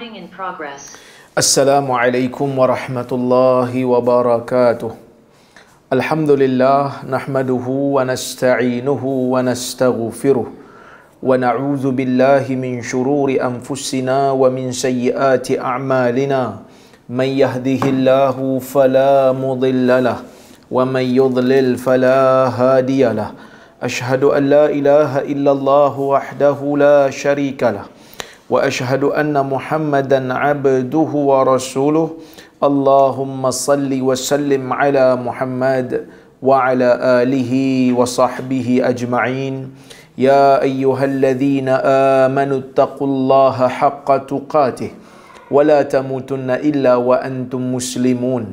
Recording in progress. السلام عليكم ورحمة الله وبركاته. الحمد لله نحمده ونستعينه ونستغفره ونعوذ بالله من شرور أنفسنا ومن سيئات أعمالنا. من يهده الله فلا مضل له ومن يضلل فلا هادي له. أشهد أن لا إله إلا الله وحده لا شريك له. واشهد ان محمدا عبده ورسوله اللهم صل وسلم على محمد وعلى اله وصحبه اجمعين يا ايها الذين امنوا اتقوا الله حق تقاته ولا تموتن الا وانتم مسلمون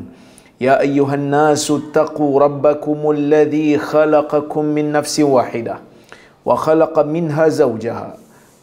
يا ايها الناس اتقوا ربكم الذي خلقكم من نفس واحده وخلق منها زوجها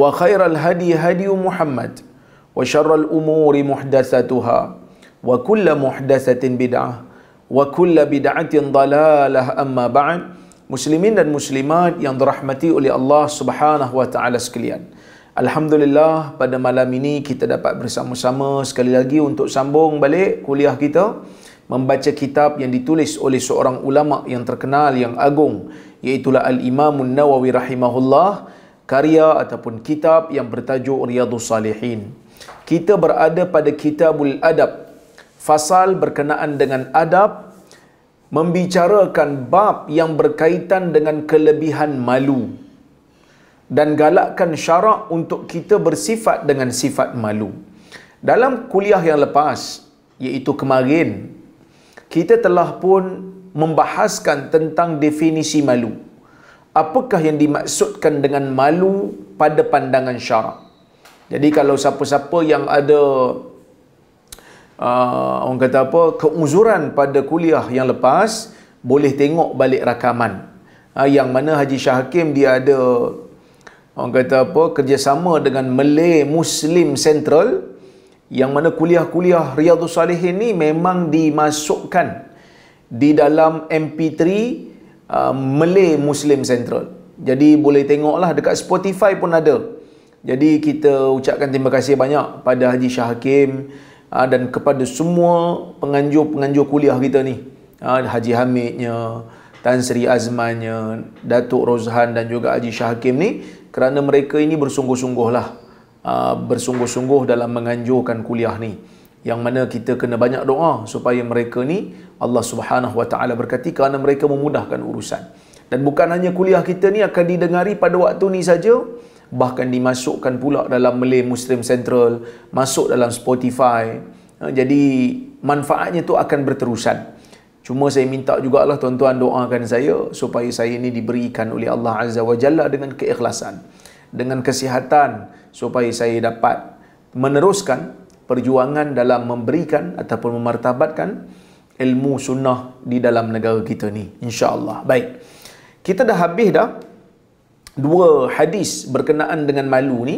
وخير الهدي هدي محمد وشر الأمور محدثاتها وكل محدثة بدعة وكل بدعة ضلالة أما بعد مسلمين المسلمات يرحمتي أولي الله سبحانه وتعالى سكليان Alhamdulillah pada malam ini kita dapat bersama-sama sekali lagi untuk sambung balik kuliah kita membaca kitab yang ditulis oleh seorang ulama yang terkenal yang agung iaitu Al-Imam Nawawi rahimahullah karya ataupun kitab yang bertajuk Riyadhus Salihin. Kita berada pada Kitabul Adab. Fasal berkenaan dengan adab membicarakan bab yang berkaitan dengan kelebihan malu dan galakkan syarak untuk kita bersifat dengan sifat malu. Dalam kuliah yang lepas iaitu kemarin kita telah pun membahaskan tentang definisi malu apakah yang dimaksudkan dengan malu pada pandangan syarak jadi kalau siapa-siapa yang ada uh, orang kata apa keuzuran pada kuliah yang lepas boleh tengok balik rakaman uh, yang mana Haji Syah Hakim dia ada orang kata apa kerjasama dengan Malay Muslim Central yang mana kuliah-kuliah Riyadhus Salihin ni memang dimasukkan di dalam MP3 uh, Malay Muslim Central. Jadi boleh tengoklah dekat Spotify pun ada. Jadi kita ucapkan terima kasih banyak pada Haji Syah Hakim uh, dan kepada semua penganjur-penganjur kuliah kita ni. Uh, Haji Hamidnya, Tan Sri Azmannya, Datuk Rozhan dan juga Haji Syah Hakim ni kerana mereka ini bersungguh-sungguhlah uh, bersungguh-sungguh dalam menganjurkan kuliah ni yang mana kita kena banyak doa supaya mereka ni Allah Subhanahu Wa Taala berkati kerana mereka memudahkan urusan. Dan bukan hanya kuliah kita ni akan didengari pada waktu ni saja, bahkan dimasukkan pula dalam Malay Muslim Central, masuk dalam Spotify. Ha, jadi manfaatnya tu akan berterusan. Cuma saya minta juga lah tuan-tuan doakan saya supaya saya ini diberikan oleh Allah Azza wa Jalla dengan keikhlasan, dengan kesihatan supaya saya dapat meneruskan perjuangan dalam memberikan ataupun memartabatkan ilmu sunnah di dalam negara kita ni insyaallah baik kita dah habis dah dua hadis berkenaan dengan malu ni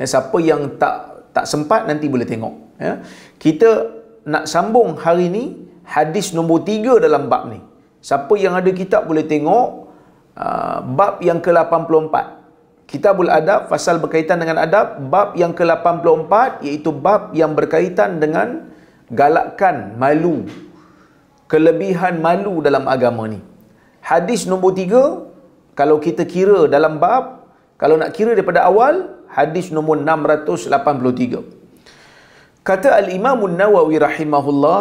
ya, siapa yang tak tak sempat nanti boleh tengok ya kita nak sambung hari ni hadis nombor tiga dalam bab ni siapa yang ada kitab boleh tengok uh, bab yang ke-84 Kitabul Adab pasal berkaitan dengan adab bab yang ke-84 iaitu bab yang berkaitan dengan galakkan malu kelebihan malu dalam agama ni. Hadis nombor 3 kalau kita kira dalam bab kalau nak kira daripada awal hadis nombor 683. Kata Al-Imam An-Nawawi rahimahullah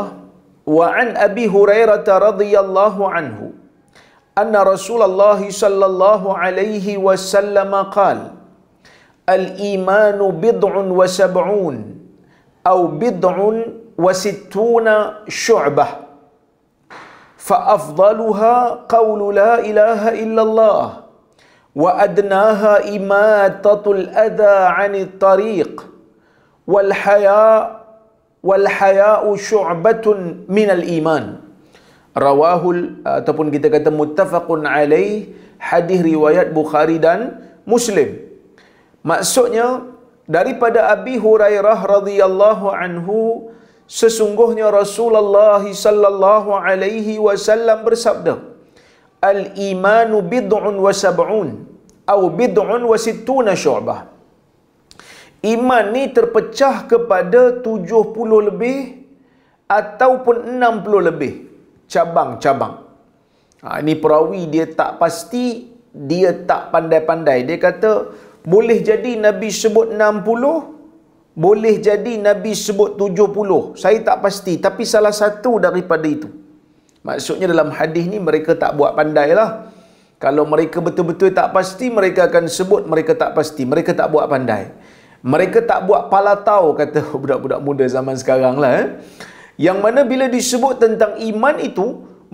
wa an Abi Hurairah radhiyallahu anhu أن رسول الله صلى الله عليه وسلم قال الإيمان بضع وسبعون أو بضع وستون شعبة فأفضلها قول لا إله إلا الله وأدناها إماتة الأذى عن الطريق والحياء والحياء شعبة من الإيمان rawahul ataupun kita kata muttafaqun alaih hadis riwayat Bukhari dan Muslim. Maksudnya daripada Abi Hurairah radhiyallahu anhu sesungguhnya Rasulullah sallallahu alaihi wasallam bersabda Al imanu bid'un wa sab'un atau bid'un wa sittuna syu'bah. Iman ni terpecah kepada 70 lebih ataupun 60 lebih cabang-cabang. Ha, ini perawi dia tak pasti, dia tak pandai-pandai. Dia kata, boleh jadi Nabi sebut 60, boleh jadi Nabi sebut 70. Saya tak pasti, tapi salah satu daripada itu. Maksudnya dalam hadis ni mereka tak buat pandai lah. Kalau mereka betul-betul tak pasti, mereka akan sebut mereka tak pasti. Mereka tak buat pandai. Mereka tak buat palatau, kata budak-budak muda zaman sekarang lah. Eh yang mana bila disebut tentang iman itu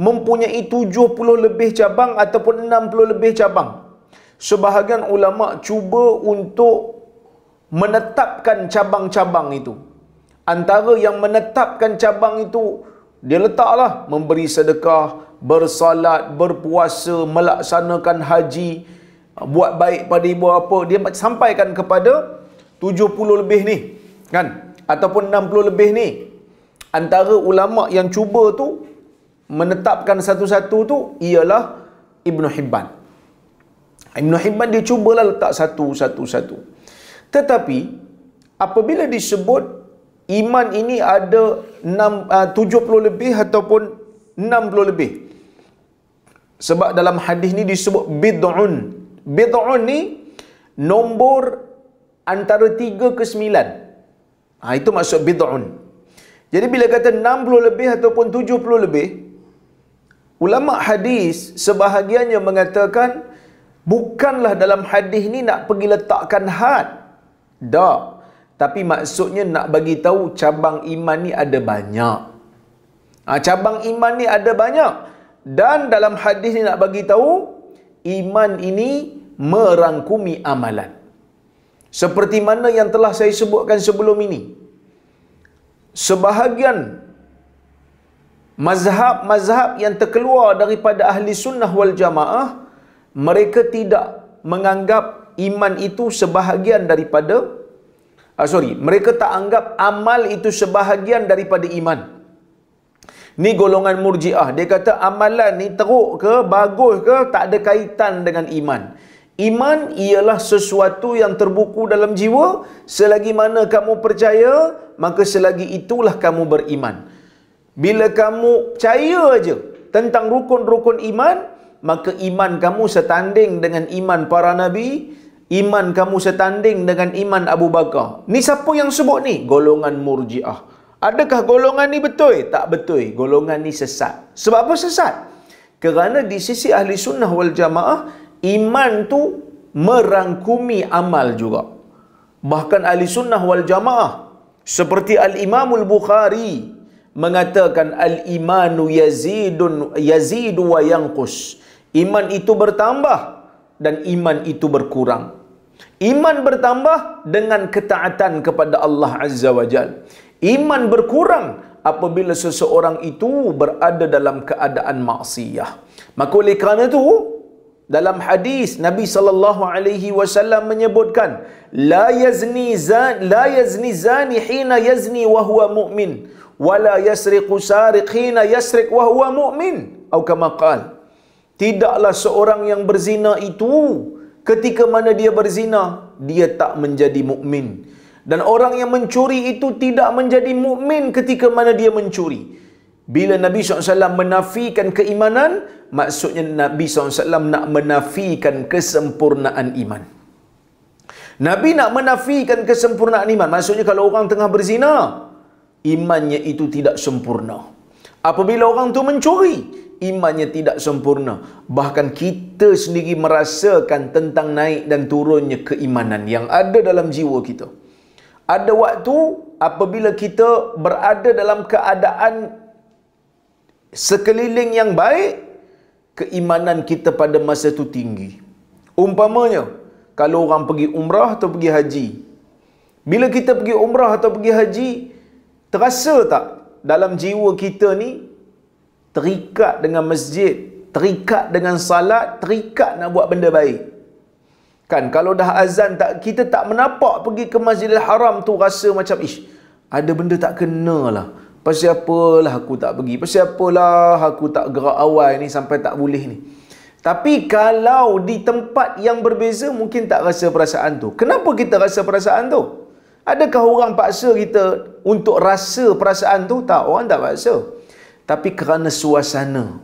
mempunyai 70 lebih cabang ataupun 60 lebih cabang sebahagian ulama cuba untuk menetapkan cabang-cabang itu antara yang menetapkan cabang itu dia letaklah memberi sedekah bersalat berpuasa melaksanakan haji buat baik pada ibu apa dia sampaikan kepada 70 lebih ni kan ataupun 60 lebih ni antara ulama yang cuba tu menetapkan satu-satu tu ialah Ibn Hibban. Ibn Hibban dia cubalah letak satu-satu-satu. Tetapi apabila disebut iman ini ada 6, uh, 70 lebih ataupun 60 lebih. Sebab dalam hadis ni disebut bid'un. Bid'un ni nombor antara 3 ke 9. Ha, ah, itu maksud bid'un. Jadi bila kata 60 lebih ataupun 70 lebih, ulama hadis sebahagiannya mengatakan bukanlah dalam hadis ni nak pergi letakkan had. Dah. Tapi maksudnya nak bagi tahu cabang iman ni ada banyak. Ha, cabang iman ni ada banyak. Dan dalam hadis ni nak bagi tahu iman ini merangkumi amalan. Seperti mana yang telah saya sebutkan sebelum ini sebahagian mazhab-mazhab yang terkeluar daripada ahli sunnah wal jamaah mereka tidak menganggap iman itu sebahagian daripada uh, sorry mereka tak anggap amal itu sebahagian daripada iman ni golongan murjiah dia kata amalan ni teruk ke bagus ke tak ada kaitan dengan iman iman ialah sesuatu yang terbuku dalam jiwa selagi mana kamu percaya maka selagi itulah kamu beriman. Bila kamu percaya aja tentang rukun-rukun iman, maka iman kamu setanding dengan iman para nabi, iman kamu setanding dengan iman Abu Bakar. Ni siapa yang sebut ni? Golongan Murji'ah. Adakah golongan ni betul? Tak betul. Golongan ni sesat. Sebab apa sesat? Kerana di sisi ahli sunnah wal jamaah, iman tu merangkumi amal juga. Bahkan ahli sunnah wal jamaah seperti Al-Imamul Bukhari mengatakan al-imanu yazidun yazidu wa yanqus. Iman itu bertambah dan iman itu berkurang. Iman bertambah dengan ketaatan kepada Allah Azza wa Jal. Iman berkurang apabila seseorang itu berada dalam keadaan maksiyah. Maka oleh kerana itu, dalam hadis Nabi sallallahu alaihi wasallam menyebutkan la yazni zan la yazni zani hina yazni wa huwa mu'min wa la yasriqu sariq hina yasriq wa huwa mu'min atau kama qal tidaklah seorang yang berzina itu ketika mana dia berzina dia tak menjadi mukmin dan orang yang mencuri itu tidak menjadi mukmin ketika mana dia mencuri bila Nabi SAW menafikan keimanan, maksudnya Nabi SAW nak menafikan kesempurnaan iman. Nabi nak menafikan kesempurnaan iman. Maksudnya kalau orang tengah berzina, imannya itu tidak sempurna. Apabila orang tu mencuri, imannya tidak sempurna. Bahkan kita sendiri merasakan tentang naik dan turunnya keimanan yang ada dalam jiwa kita. Ada waktu apabila kita berada dalam keadaan sekeliling yang baik keimanan kita pada masa itu tinggi umpamanya kalau orang pergi umrah atau pergi haji bila kita pergi umrah atau pergi haji terasa tak dalam jiwa kita ni terikat dengan masjid terikat dengan salat terikat nak buat benda baik kan kalau dah azan tak kita tak menapak pergi ke masjidil haram tu rasa macam ish ada benda tak kenalah lah Pasal apalah aku tak pergi? Pasal apalah aku tak gerak awal ni sampai tak boleh ni? Tapi kalau di tempat yang berbeza mungkin tak rasa perasaan tu. Kenapa kita rasa perasaan tu? Adakah orang paksa kita untuk rasa perasaan tu? Tak, orang tak paksa. Tapi kerana suasana.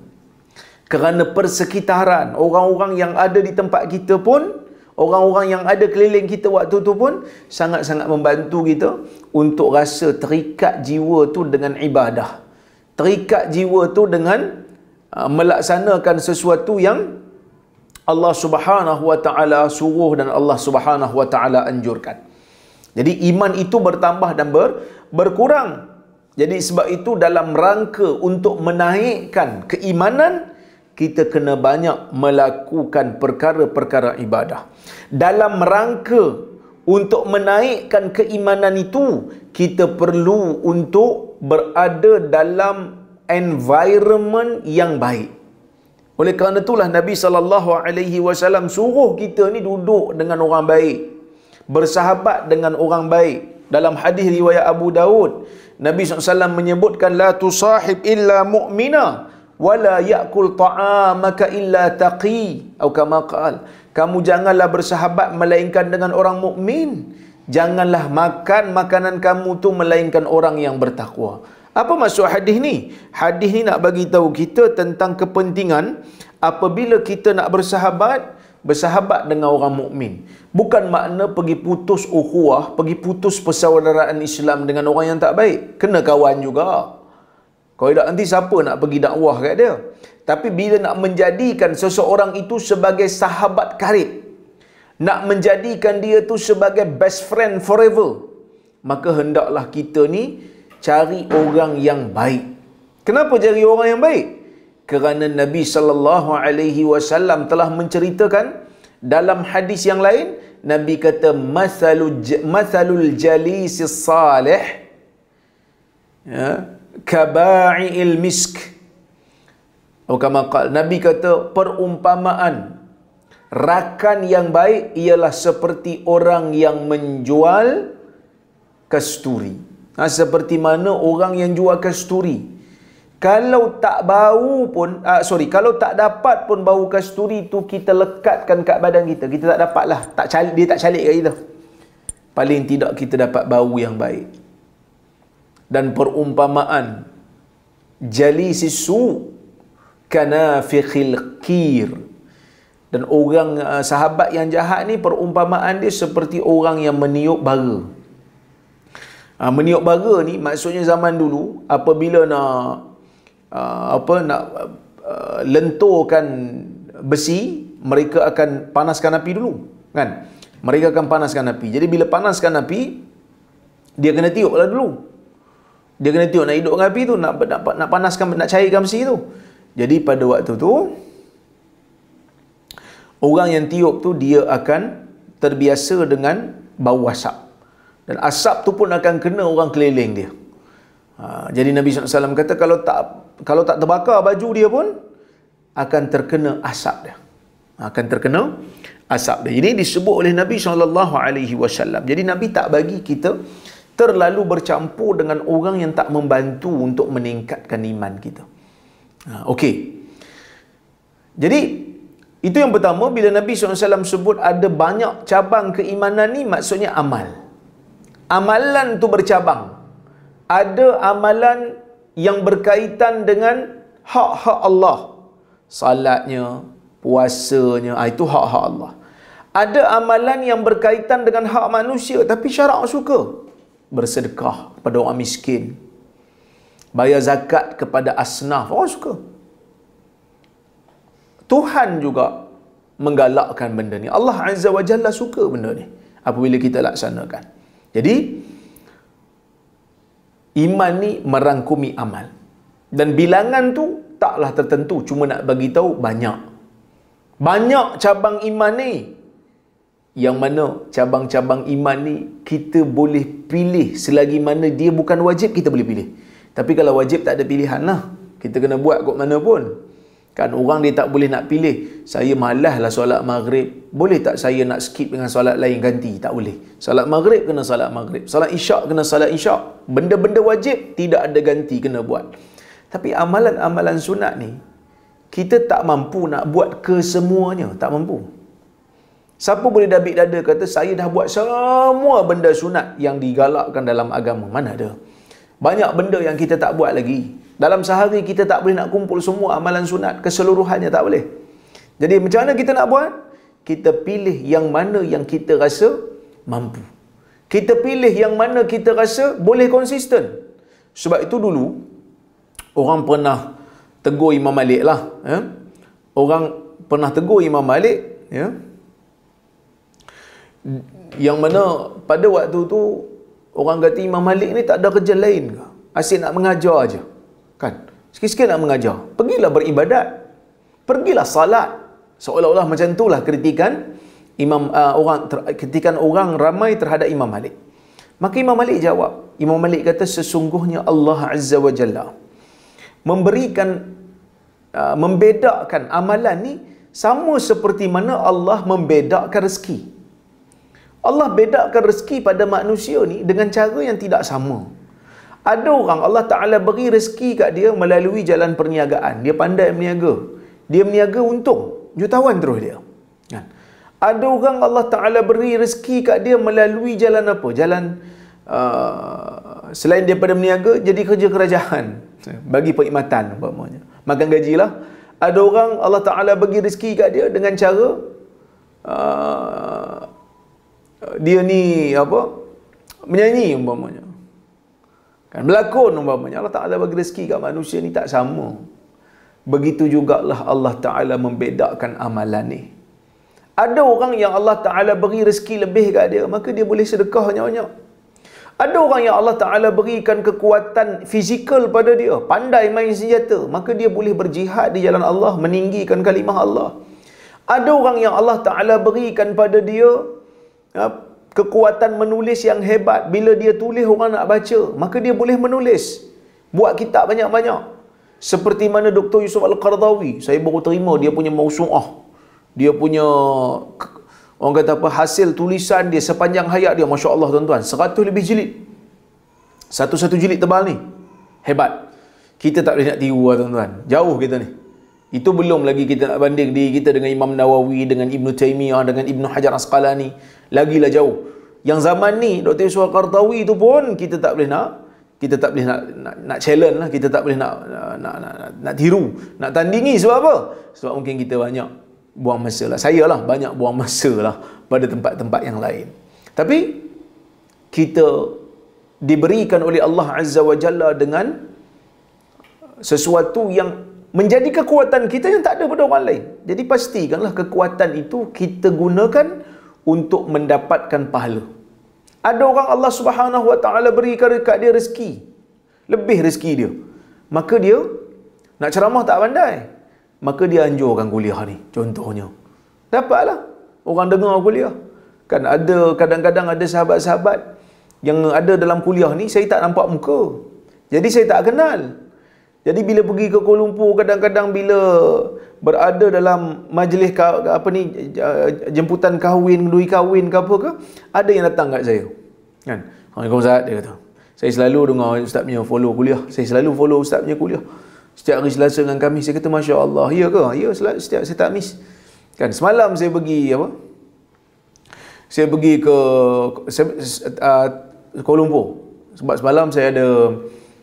Kerana persekitaran, orang-orang yang ada di tempat kita pun orang-orang yang ada keliling kita waktu tu pun sangat-sangat membantu kita untuk rasa terikat jiwa tu dengan ibadah. Terikat jiwa tu dengan uh, melaksanakan sesuatu yang Allah Subhanahu wa taala suruh dan Allah Subhanahu wa taala anjurkan. Jadi iman itu bertambah dan ber, berkurang. Jadi sebab itu dalam rangka untuk menaikkan keimanan, kita kena banyak melakukan perkara-perkara ibadah. Dalam rangka untuk menaikkan keimanan itu, kita perlu untuk berada dalam environment yang baik. Oleh kerana itulah Nabi sallallahu alaihi wasallam suruh kita ni duduk dengan orang baik, bersahabat dengan orang baik. Dalam hadis riwayat Abu Daud, Nabi SAW menyebutkan la tusahib illa mu'mina wala ya'kul ta'amaka illa taqi atau kama qal kamu janganlah bersahabat melainkan dengan orang mukmin janganlah makan makanan kamu tu melainkan orang yang bertakwa apa maksud hadis ni hadis ni nak bagi tahu kita tentang kepentingan apabila kita nak bersahabat bersahabat dengan orang mukmin bukan makna pergi putus ukhuwah pergi putus persaudaraan Islam dengan orang yang tak baik kena kawan juga kalau tidak nanti siapa nak pergi dakwah kat dia? Tapi bila nak menjadikan seseorang itu sebagai sahabat karib, nak menjadikan dia tu sebagai best friend forever, maka hendaklah kita ni cari orang yang baik. Kenapa cari orang yang baik? Kerana Nabi sallallahu alaihi wasallam telah menceritakan dalam hadis yang lain, Nabi kata masalul masalul jalisis salih. Ya kaba'il misk. Maka qal Nabi kata perumpamaan rakan yang baik ialah seperti orang yang menjual kasturi. Ha, seperti mana orang yang jual kasturi? Kalau tak bau pun, uh, sorry, kalau tak dapat pun bau kasturi tu kita lekatkan kat badan kita. Kita tak dapatlah, tak cali, dia tak calik kat kita. Paling tidak kita dapat bau yang baik dan perumpamaan jalisi su kanafiqil qir dan orang uh, sahabat yang jahat ni perumpamaan dia seperti orang yang meniup bara uh, meniup bara ni maksudnya zaman dulu apabila nak uh, apa nak uh, lenturkan besi mereka akan panaskan api dulu kan mereka akan panaskan api jadi bila panaskan api dia kena tiup dulu dia kena tengok nak hidup api tu, nak, nak, nak panaskan, nak cairkan besi tu. Jadi pada waktu tu, orang yang tiup tu dia akan terbiasa dengan bau asap. Dan asap tu pun akan kena orang keliling dia. Ha, jadi Nabi SAW kata kalau tak kalau tak terbakar baju dia pun akan terkena asap dia. Akan terkena asap dia. Ini disebut oleh Nabi SAW. Jadi Nabi tak bagi kita terlalu bercampur dengan orang yang tak membantu untuk meningkatkan iman kita. Ha, Okey. Jadi, itu yang pertama bila Nabi SAW sebut ada banyak cabang keimanan ni maksudnya amal. Amalan tu bercabang. Ada amalan yang berkaitan dengan hak-hak Allah. Salatnya, puasanya, ha, itu hak-hak Allah. Ada amalan yang berkaitan dengan hak manusia tapi syarak suka bersedekah kepada orang miskin bayar zakat kepada asnaf orang suka Tuhan juga menggalakkan benda ni Allah Azza wa Jalla suka benda ni apabila kita laksanakan jadi iman ni merangkumi amal dan bilangan tu taklah tertentu cuma nak bagi tahu banyak banyak cabang iman ni yang mana cabang-cabang iman ni kita boleh pilih selagi mana dia bukan wajib kita boleh pilih tapi kalau wajib tak ada pilihan lah kita kena buat kot mana pun kan orang dia tak boleh nak pilih saya malah lah solat maghrib boleh tak saya nak skip dengan solat lain ganti tak boleh solat maghrib kena solat maghrib solat isyak kena solat isyak benda-benda wajib tidak ada ganti kena buat tapi amalan-amalan sunat ni kita tak mampu nak buat kesemuanya tak mampu Siapa boleh dabik dada kata saya dah buat semua benda sunat yang digalakkan dalam agama. Mana ada? Banyak benda yang kita tak buat lagi. Dalam sehari kita tak boleh nak kumpul semua amalan sunat keseluruhannya tak boleh. Jadi macam mana kita nak buat? Kita pilih yang mana yang kita rasa mampu. Kita pilih yang mana kita rasa boleh konsisten. Sebab itu dulu orang pernah tegur Imam Malik lah. Eh? Orang pernah tegur Imam Malik. Ya? Eh? yang mana pada waktu tu orang kata Imam Malik ni tak ada kerja lain ke? Asyik nak mengajar aja. Kan? Sikit-sikit nak mengajar. Pergilah beribadat. Pergilah salat. Seolah-olah macam tu lah kritikan Imam uh, orang ter, kritikan orang ramai terhadap Imam Malik. Maka Imam Malik jawab. Imam Malik kata sesungguhnya Allah Azza wa Jalla memberikan uh, membedakan amalan ni sama seperti mana Allah membedakan rezeki. Allah bedakan rezeki pada manusia ni dengan cara yang tidak sama. Ada orang Allah Ta'ala beri rezeki kat dia melalui jalan perniagaan. Dia pandai meniaga. Dia meniaga untung. Jutawan terus dia. Kan? Ada orang Allah Ta'ala beri rezeki kat dia melalui jalan apa? Jalan uh, selain daripada meniaga, jadi kerja kerajaan. Bagi perkhidmatan. Umpamanya. Makan gaji lah. Ada orang Allah Ta'ala beri rezeki kat dia dengan cara uh, dia ni apa menyanyi umpamanya kan berlakon umpamanya Allah Taala bagi rezeki kat manusia ni tak sama begitu jugalah Allah Taala membedakan amalan ni ada orang yang Allah Taala beri rezeki lebih kat dia maka dia boleh sedekah banyak-banyak ada orang yang Allah Taala berikan kekuatan fizikal pada dia pandai main senjata maka dia boleh berjihad di jalan Allah meninggikan kalimah Allah ada orang yang Allah Taala berikan pada dia Ha, kekuatan menulis yang hebat bila dia tulis orang nak baca maka dia boleh menulis buat kitab banyak-banyak seperti mana Dr. Yusuf Al-Qardawi saya baru terima dia punya mausuah dia punya orang kata apa hasil tulisan dia sepanjang hayat dia masya-Allah tuan-tuan 100 lebih jilid satu-satu jilid tebal ni hebat kita tak boleh nak tiru lah tuan-tuan jauh kita ni itu belum lagi kita nak banding diri kita dengan Imam Nawawi dengan Ibn Taymiyah dengan Ibn Hajar Asqalani lagilah jauh yang zaman ni Dr. Yusuf al Kartawi tu pun kita tak boleh nak kita tak boleh nak nak, nak challenge lah kita tak boleh nak nak, nak nak nak tiru nak tandingi sebab apa sebab mungkin kita banyak buang masa lah saya lah banyak buang masa lah pada tempat-tempat yang lain tapi kita diberikan oleh Allah Azza wa Jalla dengan sesuatu yang menjadi kekuatan kita yang tak ada pada orang lain jadi pastikanlah kekuatan itu kita gunakan untuk mendapatkan pahala. Ada orang Allah Subhanahu Wa Taala beri dekat dia rezeki. Lebih rezeki dia. Maka dia nak ceramah tak pandai. Maka dia anjurkan kuliah ni contohnya. Dapatlah orang dengar kuliah. Kan ada kadang-kadang ada sahabat-sahabat yang ada dalam kuliah ni saya tak nampak muka. Jadi saya tak kenal. Jadi bila pergi ke Kuala Lumpur kadang-kadang bila berada dalam majlis apa ni jemputan kahwin duri kahwin ke apa ke ada yang datang kat saya kan Assalamualaikum Ustaz dia kata saya selalu dengar Ustaz punya follow kuliah saya selalu follow Ustaz punya kuliah setiap hari selasa dengan kami saya kata Masya Allah ya ke ya selalu, setiap saya tak miss kan semalam saya pergi apa saya pergi ke saya, uh, Kuala Lumpur sebab semalam saya ada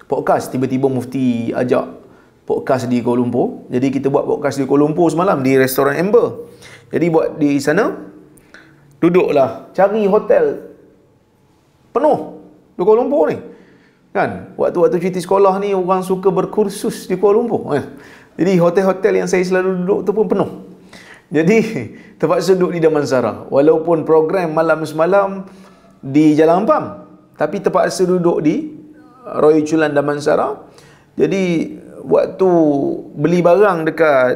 podcast tiba-tiba mufti ajak podcast di Kuala Lumpur. Jadi kita buat podcast di Kuala Lumpur semalam di restoran Amber. Jadi buat di sana duduklah cari hotel penuh di Kuala Lumpur ni. Kan? Waktu-waktu cuti sekolah ni orang suka berkursus di Kuala Lumpur. Eh. Jadi hotel-hotel yang saya selalu duduk tu pun penuh. Jadi tempat duduk di Damansara walaupun program malam semalam di Jalan Pam, tapi terpaksa duduk di Roy Chulan Damansara. Jadi waktu beli barang dekat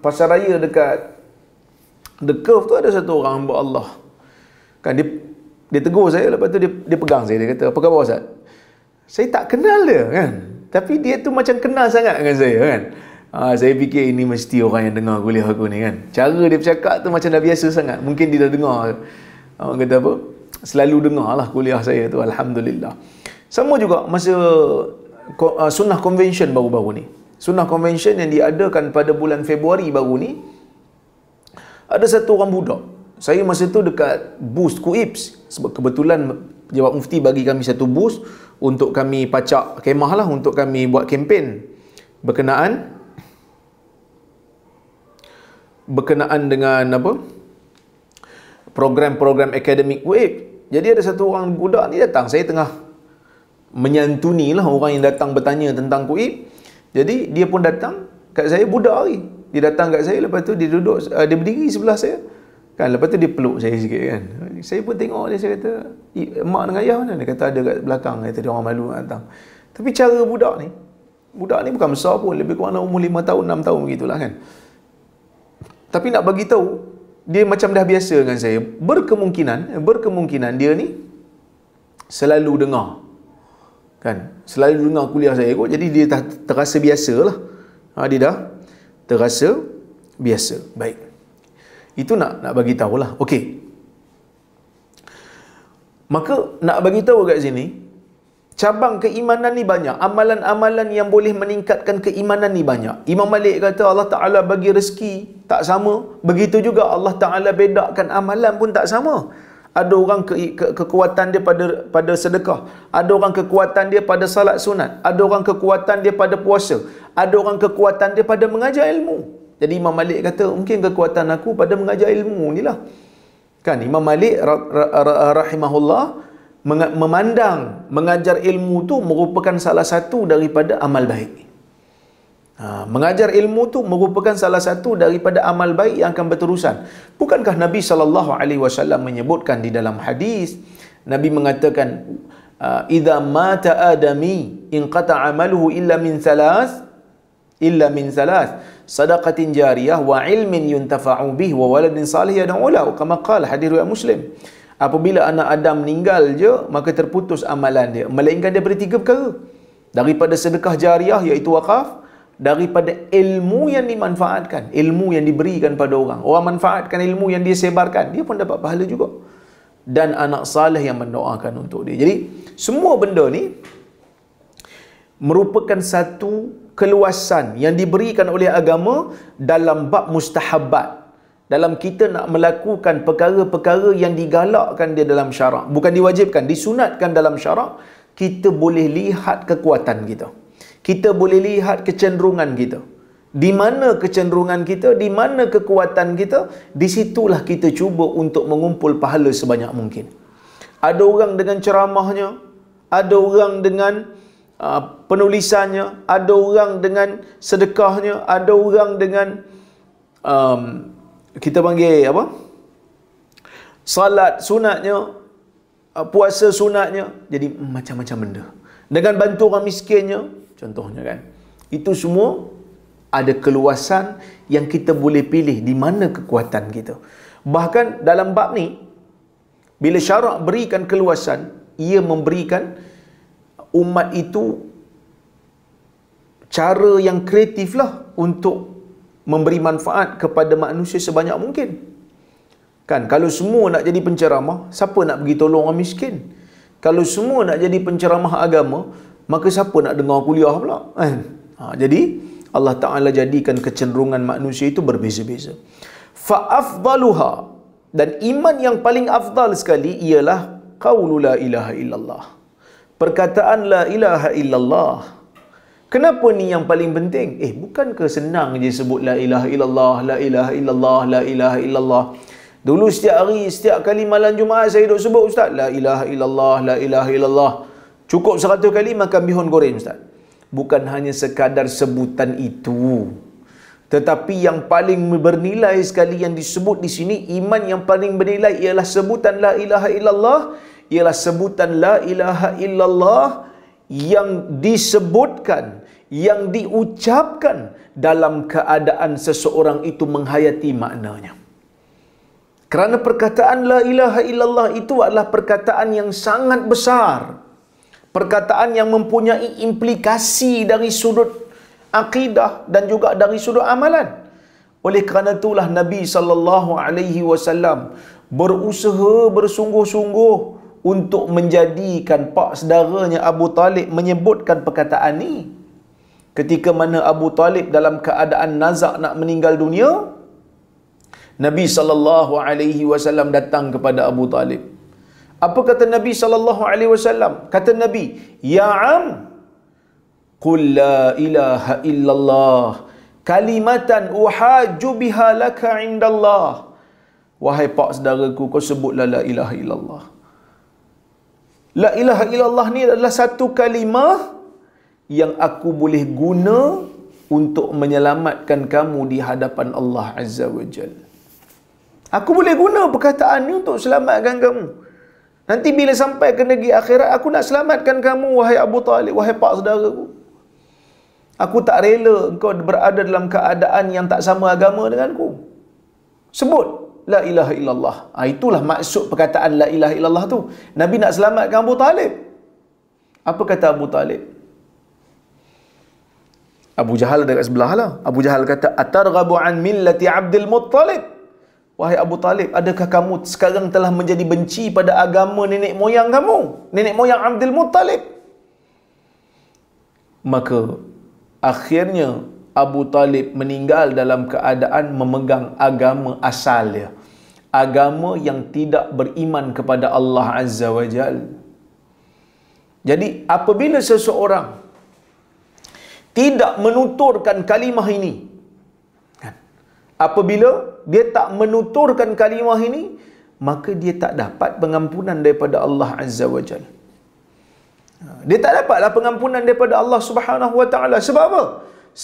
pasar raya dekat The Curve tu ada satu orang hamba Allah. Kan dia dia tegur saya lepas tu dia dia pegang saya dia kata, "Apa khabar Ustaz?" Saya tak kenal dia kan. Tapi dia tu macam kenal sangat dengan saya kan. Ha, saya fikir ini mesti orang yang dengar kuliah aku ni kan. Cara dia bercakap tu macam dah biasa sangat. Mungkin dia dah dengar. Orang kata apa? Selalu dengar lah kuliah saya tu. Alhamdulillah. Sama juga masa Uh, sunnah convention baru-baru ni sunnah convention yang diadakan pada bulan Februari baru ni ada satu orang budak saya masa tu dekat bus Kuips sebab kebetulan jawab mufti bagi kami satu bus untuk kami pacak kemah lah untuk kami buat kempen berkenaan berkenaan dengan apa program-program akademik Kuip jadi ada satu orang budak ni datang saya tengah Menyantuni lah orang yang datang bertanya tentang kuib. Jadi dia pun datang kat saya budak hari. Dia datang kat saya lepas tu dia duduk uh, dia berdiri sebelah saya. Kan lepas tu dia peluk saya sikit kan. Saya pun tengok dia saya kata, "Mak dengan ayah mana?" Dia kata ada kat belakang. kata dia orang malu datang. Tapi cara budak ni, budak ni bukan besar pun, lebih kurang umur 5 tahun, 6 tahun begitulah kan. Tapi nak bagi tahu dia macam dah biasa dengan saya. Berkemungkinan, berkemungkinan dia ni selalu dengar kan selalu dengar kuliah saya kot jadi dia dah terasa biasalah ha, dia dah terasa biasa baik itu nak nak bagi tahulah okey maka nak bagi tahu kat sini cabang keimanan ni banyak amalan-amalan yang boleh meningkatkan keimanan ni banyak imam malik kata Allah taala bagi rezeki tak sama begitu juga Allah taala bedakan amalan pun tak sama ada orang ke, ke, kekuatan dia pada pada sedekah ada orang kekuatan dia pada salat sunat ada orang kekuatan dia pada puasa ada orang kekuatan dia pada mengajar ilmu jadi Imam Malik kata mungkin kekuatan aku pada mengajar ilmu ni lah kan Imam Malik ra, ra, ra, ra, rahimahullah memandang mengajar ilmu tu merupakan salah satu daripada amal baik Ha, mengajar ilmu tu merupakan salah satu daripada amal baik yang akan berterusan. Bukankah Nabi sallallahu alaihi wasallam menyebutkan di dalam hadis Nabi mengatakan ha, idza mata adami in qata amaluhu illa min salas, illa min salas. sadaqatin jariyah wa ilmin yuntafa'u bih wa waladin salih yad'u lahu kama qala hadis riwayat muslim apabila anak adam meninggal je maka terputus amalan dia melainkan dia bertiga perkara daripada sedekah jariyah iaitu wakaf daripada ilmu yang dimanfaatkan, ilmu yang diberikan pada orang. Orang manfaatkan ilmu yang dia sebarkan, dia pun dapat pahala juga. Dan anak saleh yang mendoakan untuk dia. Jadi, semua benda ni merupakan satu keluasan yang diberikan oleh agama dalam bab mustahabat. Dalam kita nak melakukan perkara-perkara yang digalakkan dia dalam syarak. Bukan diwajibkan, disunatkan dalam syarak. Kita boleh lihat kekuatan kita. Gitu kita boleh lihat kecenderungan kita. Di mana kecenderungan kita, di mana kekuatan kita, di situlah kita cuba untuk mengumpul pahala sebanyak mungkin. Ada orang dengan ceramahnya, ada orang dengan uh, penulisannya, ada orang dengan sedekahnya, ada orang dengan um, kita panggil apa? Salat sunatnya, uh, puasa sunatnya, jadi macam-macam benda. Dengan bantu orang miskinnya, contohnya kan itu semua ada keluasan yang kita boleh pilih di mana kekuatan kita bahkan dalam bab ni bila syarak berikan keluasan ia memberikan umat itu cara yang kreatif lah untuk memberi manfaat kepada manusia sebanyak mungkin kan kalau semua nak jadi penceramah siapa nak pergi tolong orang miskin kalau semua nak jadi penceramah agama maka siapa nak dengar kuliah pula kan ha, jadi Allah Taala jadikan kecenderungan manusia itu berbeza-beza fa afdaluha dan iman yang paling afdal sekali ialah qaulu la ilaha illallah perkataan la ilaha illallah Kenapa ni yang paling penting? Eh, bukankah senang je sebut la ilaha illallah, la ilaha illallah, la ilaha illallah. Dulu setiap hari, setiap kali malam Jumaat saya duduk sebut, Ustaz, la ilaha illallah, la ilaha illallah. Cukup 100 kali makan bihun goreng Ustaz. Bukan hanya sekadar sebutan itu. Tetapi yang paling bernilai sekali yang disebut di sini iman yang paling bernilai ialah sebutan la ilaha illallah, ialah sebutan la ilaha illallah yang disebutkan, yang diucapkan dalam keadaan seseorang itu menghayati maknanya. Kerana perkataan la ilaha illallah itu adalah perkataan yang sangat besar perkataan yang mempunyai implikasi dari sudut akidah dan juga dari sudut amalan. Oleh kerana itulah Nabi sallallahu alaihi wasallam berusaha bersungguh-sungguh untuk menjadikan pak saudaranya Abu Talib menyebutkan perkataan ini. Ketika mana Abu Talib dalam keadaan nazak nak meninggal dunia, Nabi sallallahu alaihi wasallam datang kepada Abu Talib. Apa kata Nabi sallallahu alaihi wasallam? Kata Nabi, "Ya am qul la ilaha illallah kalimatan uhaju biha laka indallah." Wahai pak saudaraku, kau sebutlah la ilaha illallah. La ilaha illallah ni adalah satu kalimah yang aku boleh guna untuk menyelamatkan kamu di hadapan Allah Azza wa Jalla. Aku boleh guna perkataan ni untuk selamatkan kamu. Nanti bila sampai ke negeri akhirat, aku nak selamatkan kamu, wahai Abu Talib, wahai pak saudara ku. Aku tak rela engkau berada dalam keadaan yang tak sama agama denganku. Sebut, La ilaha illallah. Ha, itulah maksud perkataan La ilaha illallah tu. Nabi nak selamatkan Abu Talib. Apa kata Abu Talib? Abu Jahal dekat sebelah lah. Abu Jahal kata, atar an millati Abdul Muttalib. Wahai Abu Talib, adakah kamu sekarang telah menjadi benci pada agama nenek moyang kamu? Nenek moyang Abdul Muttalib. Maka akhirnya Abu Talib meninggal dalam keadaan memegang agama asalnya. Agama yang tidak beriman kepada Allah Azza wa Jal. Jadi apabila seseorang tidak menuturkan kalimah ini, apabila dia tak menuturkan kalimah ini maka dia tak dapat pengampunan daripada Allah Azza wa Jal ha, dia tak dapatlah pengampunan daripada Allah Subhanahu wa taala sebab apa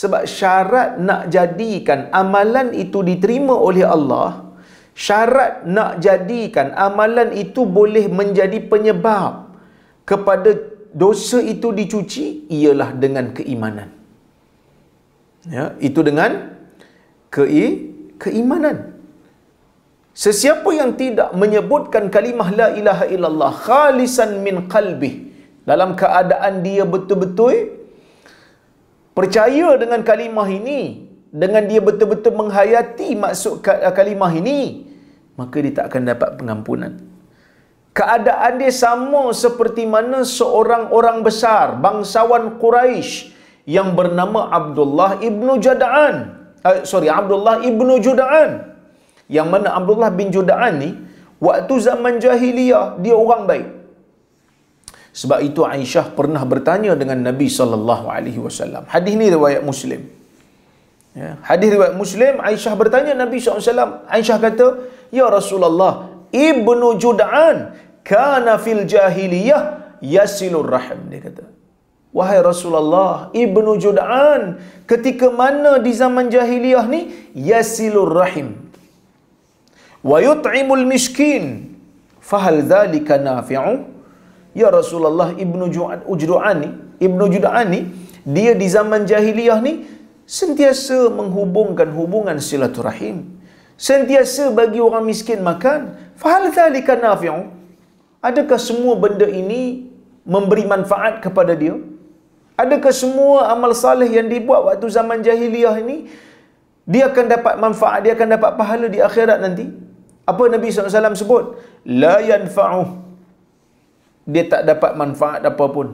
sebab syarat nak jadikan amalan itu diterima oleh Allah syarat nak jadikan amalan itu boleh menjadi penyebab kepada dosa itu dicuci ialah dengan keimanan ya itu dengan ke keimanan. Sesiapa yang tidak menyebutkan kalimah la ilaha illallah khalisan min qalbi dalam keadaan dia betul-betul percaya dengan kalimah ini dengan dia betul-betul menghayati maksud eh, kalimah ini maka dia tak akan dapat pengampunan keadaan dia sama seperti mana seorang orang besar bangsawan Quraisy yang bernama Abdullah ibnu Jada'an uh, sorry Abdullah ibnu Judaan yang mana Abdullah bin Judaan ni waktu zaman jahiliyah dia orang baik sebab itu Aisyah pernah bertanya dengan Nabi sallallahu alaihi wasallam hadis ni riwayat Muslim ya hadis riwayat Muslim Aisyah bertanya Nabi sallallahu alaihi wasallam Aisyah kata ya Rasulullah ibnu Judaan kana fil jahiliyah yasilur rahim dia kata Wahai Rasulullah, Ibnu Jud'an ketika mana di zaman jahiliyah ni yasilur rahim. Wa yut'imul miskin. Fahal dhalika nafi'u? Ya Rasulullah Ibnu Jud'an ni, Ibnu Jud'an ni dia di zaman jahiliyah ni sentiasa menghubungkan hubungan silaturahim. Sentiasa bagi orang miskin makan. Fahal dhalika nafi'u? Adakah semua benda ini memberi manfaat kepada dia? Adakah semua amal saleh yang dibuat waktu zaman jahiliyah ini dia akan dapat manfaat, dia akan dapat pahala di akhirat nanti? Apa Nabi SAW sebut? La yanfa'uh. Dia tak dapat manfaat apa pun.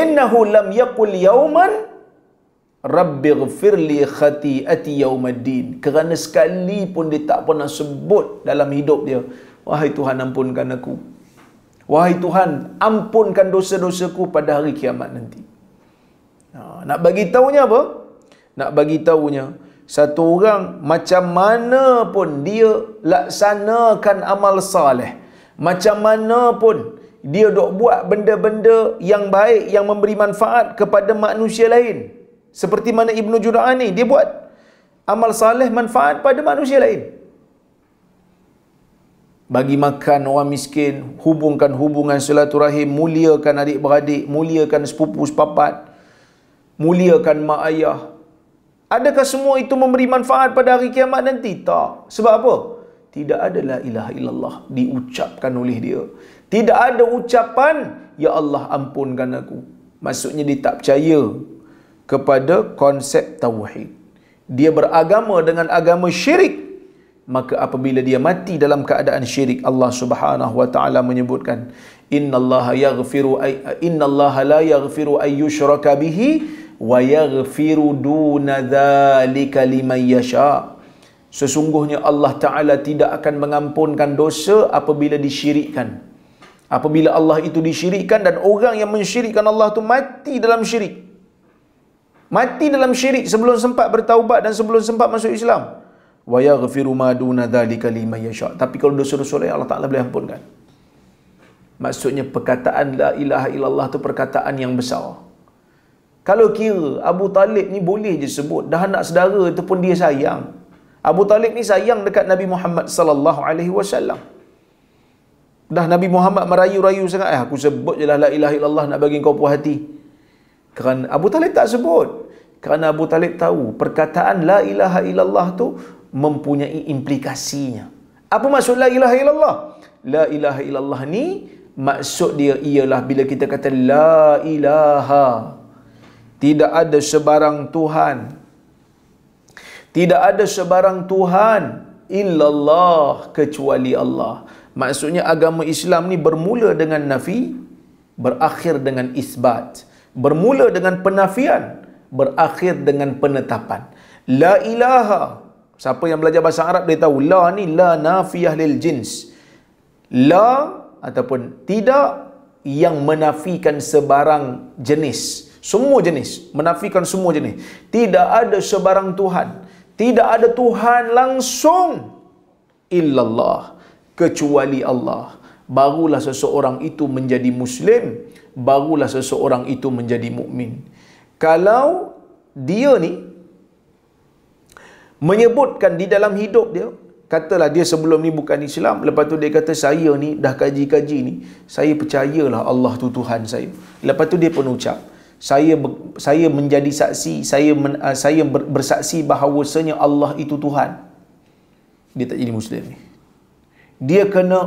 Innahu lam yakul yauman Rabbi ghafir li khati'ati yaumaddin. Kerana sekali pun dia tak pernah sebut dalam hidup dia. Wahai Tuhan ampunkan aku. Wahai Tuhan, ampunkan dosa-dosaku pada hari kiamat nanti. Ha, nak bagi tahunya apa? Nak bagi tahunya satu orang macam mana pun dia laksanakan amal saleh. Macam mana pun dia dok buat benda-benda yang baik yang memberi manfaat kepada manusia lain. Seperti mana Ibnu Judaan ni dia buat amal saleh manfaat pada manusia lain bagi makan orang miskin, hubungkan hubungan silaturahim, muliakan adik-beradik, muliakan sepupu sepapat, muliakan mak ayah. Adakah semua itu memberi manfaat pada hari kiamat nanti? Tak. Sebab apa? Tidak ada la ilaha illallah diucapkan oleh dia. Tidak ada ucapan, Ya Allah ampunkan aku. Maksudnya dia tak percaya kepada konsep tauhid. Dia beragama dengan agama syirik maka apabila dia mati dalam keadaan syirik Allah Subhanahu wa taala menyebutkan innallaha yaghfiru innallaha la yaghfiru ay yushraka bihi wa yaghfiru duna dhalika liman yasha sesungguhnya Allah taala tidak akan mengampunkan dosa apabila disyirikkan apabila Allah itu disyirikkan dan orang yang mensyirikkan Allah itu mati dalam syirik mati dalam syirik sebelum sempat bertaubat dan sebelum sempat masuk Islam wa yaghfiru ma duna dhalika liman yasha. Tapi kalau dosa-dosa lain Allah Taala boleh ampunkan. Maksudnya perkataan la ilaha illallah tu perkataan yang besar. Kalau kira Abu Talib ni boleh je sebut dah anak saudara tu pun dia sayang. Abu Talib ni sayang dekat Nabi Muhammad sallallahu alaihi wasallam. Dah Nabi Muhammad merayu-rayu sangat, eh, aku sebut je lah la ilaha illallah nak bagi kau puas hati. Kerana Abu Talib tak sebut. Kerana Abu Talib tahu perkataan la ilaha illallah tu mempunyai implikasinya. Apa maksud la ilaha illallah? La ilaha illallah ni maksud dia ialah bila kita kata la ilaha tidak ada sebarang tuhan. Tidak ada sebarang tuhan illallah kecuali Allah. Maksudnya agama Islam ni bermula dengan nafi, berakhir dengan isbat. Bermula dengan penafian, berakhir dengan penetapan. La ilaha Siapa yang belajar bahasa Arab dia tahu la ni la nafiyah lil jins. La ataupun tidak yang menafikan sebarang jenis. Semua jenis, menafikan semua jenis. Tidak ada sebarang tuhan. Tidak ada tuhan langsung illallah kecuali Allah. Barulah seseorang itu menjadi muslim, barulah seseorang itu menjadi mukmin. Kalau dia ni menyebutkan di dalam hidup dia katalah dia sebelum ni bukan Islam lepas tu dia kata saya ni dah kaji-kaji ni saya percayalah Allah tu Tuhan saya lepas tu dia pun ucap saya saya menjadi saksi saya men, ah, saya bersaksi bahawasanya Allah itu Tuhan dia tak jadi muslim ni dia kena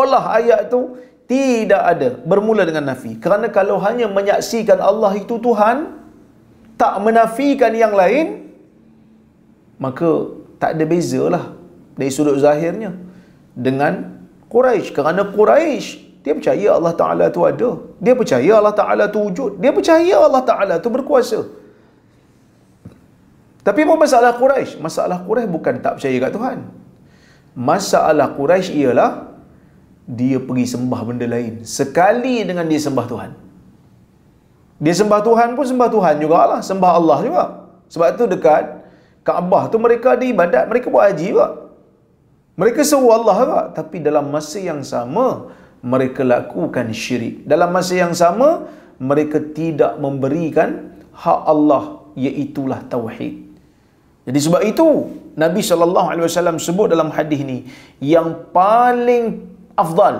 olah ayat tu tidak ada bermula dengan nafi kerana kalau hanya menyaksikan Allah itu Tuhan tak menafikan yang lain maka tak ada bezalah dari sudut zahirnya dengan Quraisy kerana Quraisy dia percaya Allah Taala tu ada dia percaya Allah Taala tu wujud dia percaya Allah Taala tu berkuasa tapi apa masalah Quraisy masalah Quraisy bukan tak percaya kat Tuhan masalah Quraisy ialah dia pergi sembah benda lain sekali dengan dia sembah Tuhan dia sembah Tuhan pun sembah Tuhan jugalah sembah Allah juga sebab tu dekat Kaabah tu mereka ada ibadat, mereka buat haji juga. Mereka seru Allah juga. Tapi dalam masa yang sama, mereka lakukan syirik. Dalam masa yang sama, mereka tidak memberikan hak Allah iaitulah tauhid. Jadi sebab itu Nabi sallallahu alaihi wasallam sebut dalam hadis ni yang paling afdal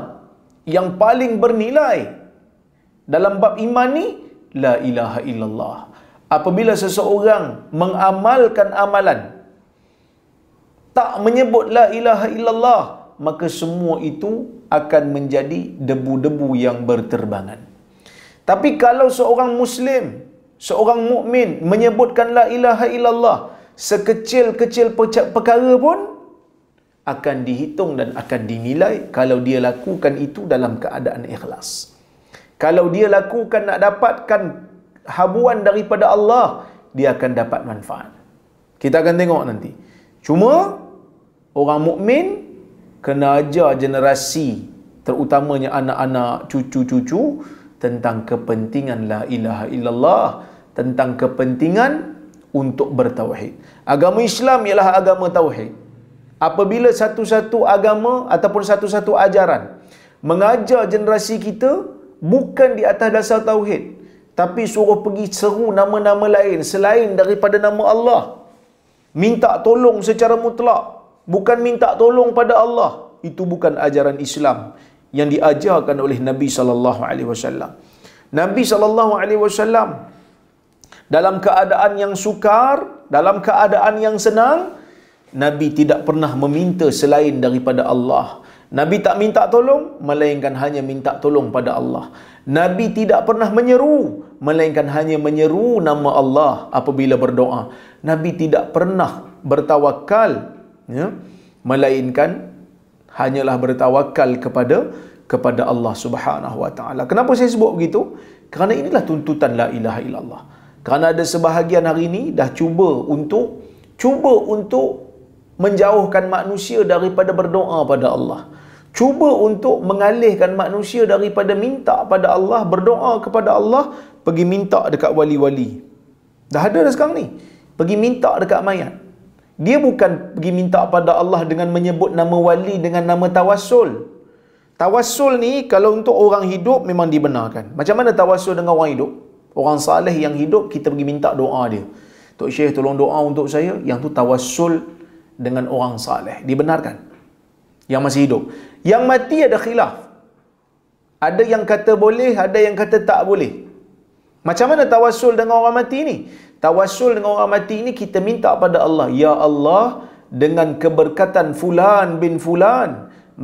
yang paling bernilai dalam bab iman ni la ilaha illallah apabila seseorang mengamalkan amalan tak menyebut la ilaha illallah maka semua itu akan menjadi debu-debu yang berterbangan tapi kalau seorang muslim seorang mukmin menyebutkan la ilaha illallah sekecil-kecil perkara pun akan dihitung dan akan dinilai kalau dia lakukan itu dalam keadaan ikhlas kalau dia lakukan nak dapatkan habuan daripada Allah dia akan dapat manfaat. Kita akan tengok nanti. Cuma orang mukmin kena ajar generasi terutamanya anak-anak, cucu-cucu tentang kepentingan la ilaha illallah, tentang kepentingan untuk bertauhid. Agama Islam ialah agama tauhid. Apabila satu-satu agama ataupun satu-satu ajaran mengajar generasi kita bukan di atas dasar tauhid, tapi suruh pergi seru nama-nama lain selain daripada nama Allah minta tolong secara mutlak bukan minta tolong pada Allah itu bukan ajaran Islam yang diajarkan oleh Nabi saw. Nabi saw dalam keadaan yang sukar dalam keadaan yang senang Nabi tidak pernah meminta selain daripada Allah. Nabi tak minta tolong melainkan hanya minta tolong pada Allah. Nabi tidak pernah menyeru melainkan hanya menyeru nama Allah apabila berdoa. Nabi tidak pernah bertawakal ya melainkan hanyalah bertawakal kepada kepada Allah Subhanahu wa taala. Kenapa saya sebut begitu? Kerana inilah tuntutan la ilaha illallah. Kerana ada sebahagian hari ini dah cuba untuk cuba untuk menjauhkan manusia daripada berdoa pada Allah cuba untuk mengalihkan manusia daripada minta pada Allah, berdoa kepada Allah, pergi minta dekat wali-wali. Dah ada dah sekarang ni. Pergi minta dekat mayat. Dia bukan pergi minta pada Allah dengan menyebut nama wali dengan nama tawassul. Tawassul ni kalau untuk orang hidup memang dibenarkan. Macam mana tawassul dengan orang hidup? Orang saleh yang hidup kita pergi minta doa dia. Tok Syekh tolong doa untuk saya. Yang tu tawassul dengan orang saleh dibenarkan. Yang masih hidup. Yang mati ada khilaf. Ada yang kata boleh, ada yang kata tak boleh. Macam mana tawassul dengan orang mati ni? Tawassul dengan orang mati ni kita minta pada Allah, "Ya Allah, dengan keberkatan fulan bin fulan,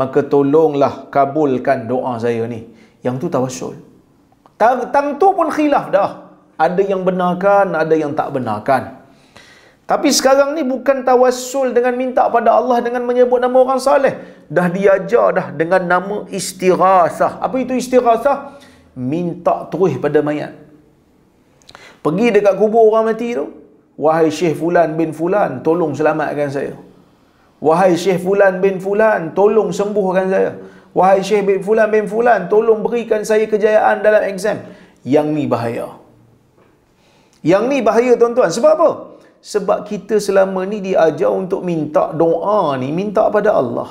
maka tolonglah kabulkan doa saya ni." Yang tu tawassul. Tang tu pun khilaf dah. Ada yang benarkan, ada yang tak benarkan. Tapi sekarang ni bukan tawassul dengan minta pada Allah dengan menyebut nama orang soleh. Dah diajar dah dengan nama istighasah. Apa itu istighasah? Minta terus pada mayat. Pergi dekat kubur orang mati tu. Wahai Syekh Fulan bin Fulan, tolong selamatkan saya. Wahai Syekh Fulan bin Fulan, tolong sembuhkan saya. Wahai Syekh bin Fulan bin Fulan, tolong berikan saya kejayaan dalam exam. Yang ni bahaya. Yang ni bahaya tuan-tuan. Sebab apa? sebab kita selama ni diajar untuk minta doa ni minta pada Allah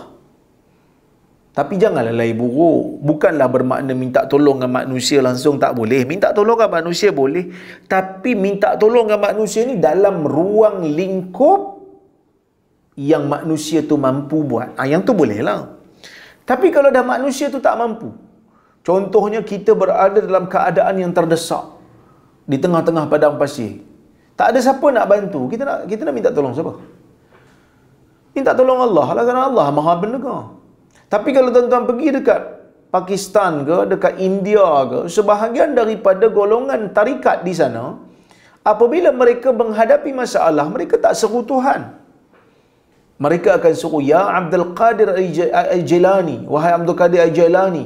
tapi janganlah lalai buruk bukanlah bermakna minta tolong dengan manusia langsung tak boleh minta tolong dengan manusia boleh tapi minta tolong dengan manusia ni dalam ruang lingkup yang manusia tu mampu buat ha, yang tu boleh lah tapi kalau dah manusia tu tak mampu contohnya kita berada dalam keadaan yang terdesak di tengah-tengah padang pasir tak ada siapa nak bantu. Kita nak kita nak minta tolong siapa? Minta tolong Allah lah kerana Allah Maha benar. Tapi kalau tuan-tuan pergi dekat Pakistan ke, dekat India ke, sebahagian daripada golongan tarikat di sana, apabila mereka menghadapi masalah, mereka tak seru Tuhan. Mereka akan seru, Ya Abdul Qadir Ajilani, Wahai Abdul Qadir Ajilani.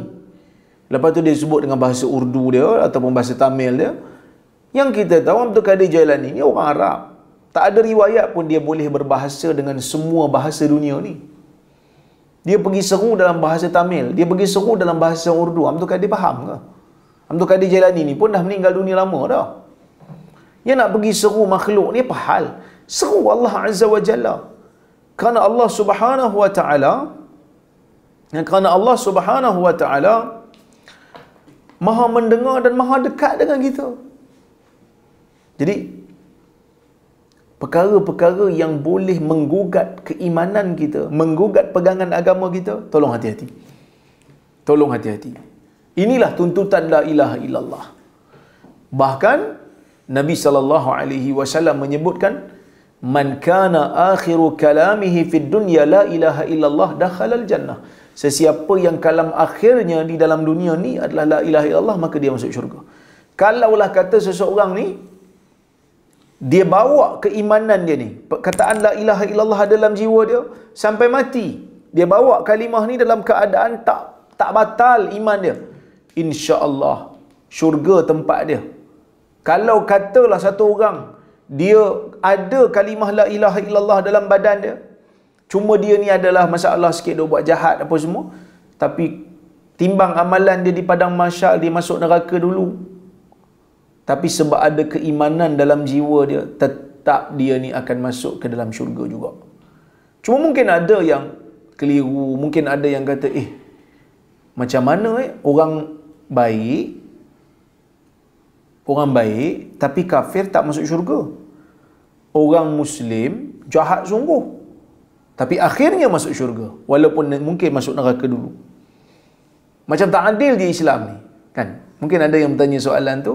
Lepas tu dia sebut dengan bahasa Urdu dia, ataupun bahasa Tamil dia, yang kita tahu Abdul Kadir Jailani ni orang Arab. Tak ada riwayat pun dia boleh berbahasa dengan semua bahasa dunia ni. Dia pergi seru dalam bahasa Tamil. Dia pergi seru dalam bahasa Urdu. Abdul Kadir faham ke? Abdul Kadir Jailani ni pun dah meninggal dunia lama dah. Yang nak pergi seru makhluk ni apa hal? Seru Allah Azza wa Jalla. Kerana Allah Subhanahu wa Ta'ala yang kerana Allah Subhanahu wa Ta'ala Maha mendengar dan maha dekat dengan kita. Jadi perkara-perkara yang boleh menggugat keimanan kita, menggugat pegangan agama kita, tolong hati-hati. Tolong hati-hati. Inilah tuntutan la ilaha illallah. Bahkan Nabi saw menyebutkan man kana akhiru kalamihi fid dunya la ilaha illallah dakhala al jannah. Sesiapa yang kalam akhirnya di dalam dunia ni adalah la ilaha illallah maka dia masuk syurga. Kalaulah kata seseorang ni dia bawa keimanan dia ni perkataan la ilaha illallah dalam jiwa dia sampai mati dia bawa kalimah ni dalam keadaan tak tak batal iman dia insyaallah syurga tempat dia kalau katalah satu orang dia ada kalimah la ilaha illallah dalam badan dia cuma dia ni adalah masalah sikit dia buat jahat apa semua tapi timbang amalan dia di padang masyal dia masuk neraka dulu tapi sebab ada keimanan dalam jiwa dia tetap dia ni akan masuk ke dalam syurga juga cuma mungkin ada yang keliru mungkin ada yang kata eh macam mana eh orang baik orang baik tapi kafir tak masuk syurga orang muslim jahat sungguh tapi akhirnya masuk syurga walaupun mungkin masuk neraka dulu macam tak adil di Islam ni kan mungkin ada yang bertanya soalan tu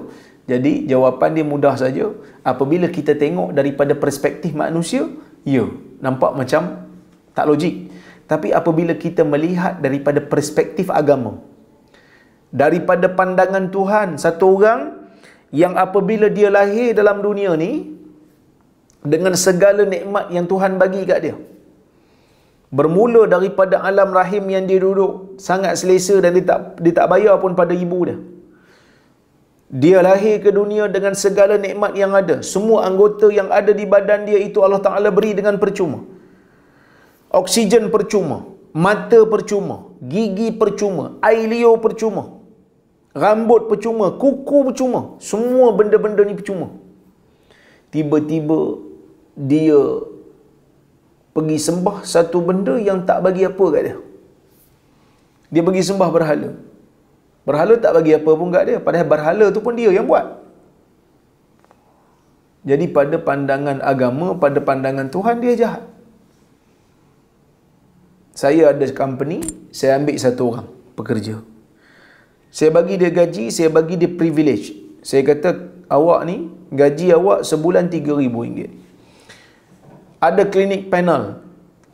jadi jawapan dia mudah saja. Apabila kita tengok daripada perspektif manusia, ya, nampak macam tak logik. Tapi apabila kita melihat daripada perspektif agama, daripada pandangan Tuhan, satu orang yang apabila dia lahir dalam dunia ni dengan segala nikmat yang Tuhan bagi kat dia. Bermula daripada alam rahim yang dia duduk sangat selesa dan dia tak dia tak bayar pun pada ibu dia. Dia lahir ke dunia dengan segala nikmat yang ada. Semua anggota yang ada di badan dia itu Allah Ta'ala beri dengan percuma. Oksigen percuma. Mata percuma. Gigi percuma. Ailio percuma. Rambut percuma. Kuku percuma. Semua benda-benda ni percuma. Tiba-tiba dia pergi sembah satu benda yang tak bagi apa kat dia. Dia pergi sembah berhala. Berhala tak bagi apa pun kat dia. Padahal berhala tu pun dia yang buat. Jadi pada pandangan agama, pada pandangan Tuhan dia jahat. Saya ada company, saya ambil satu orang pekerja. Saya bagi dia gaji, saya bagi dia privilege. Saya kata awak ni gaji awak sebulan RM3,000. Ada klinik panel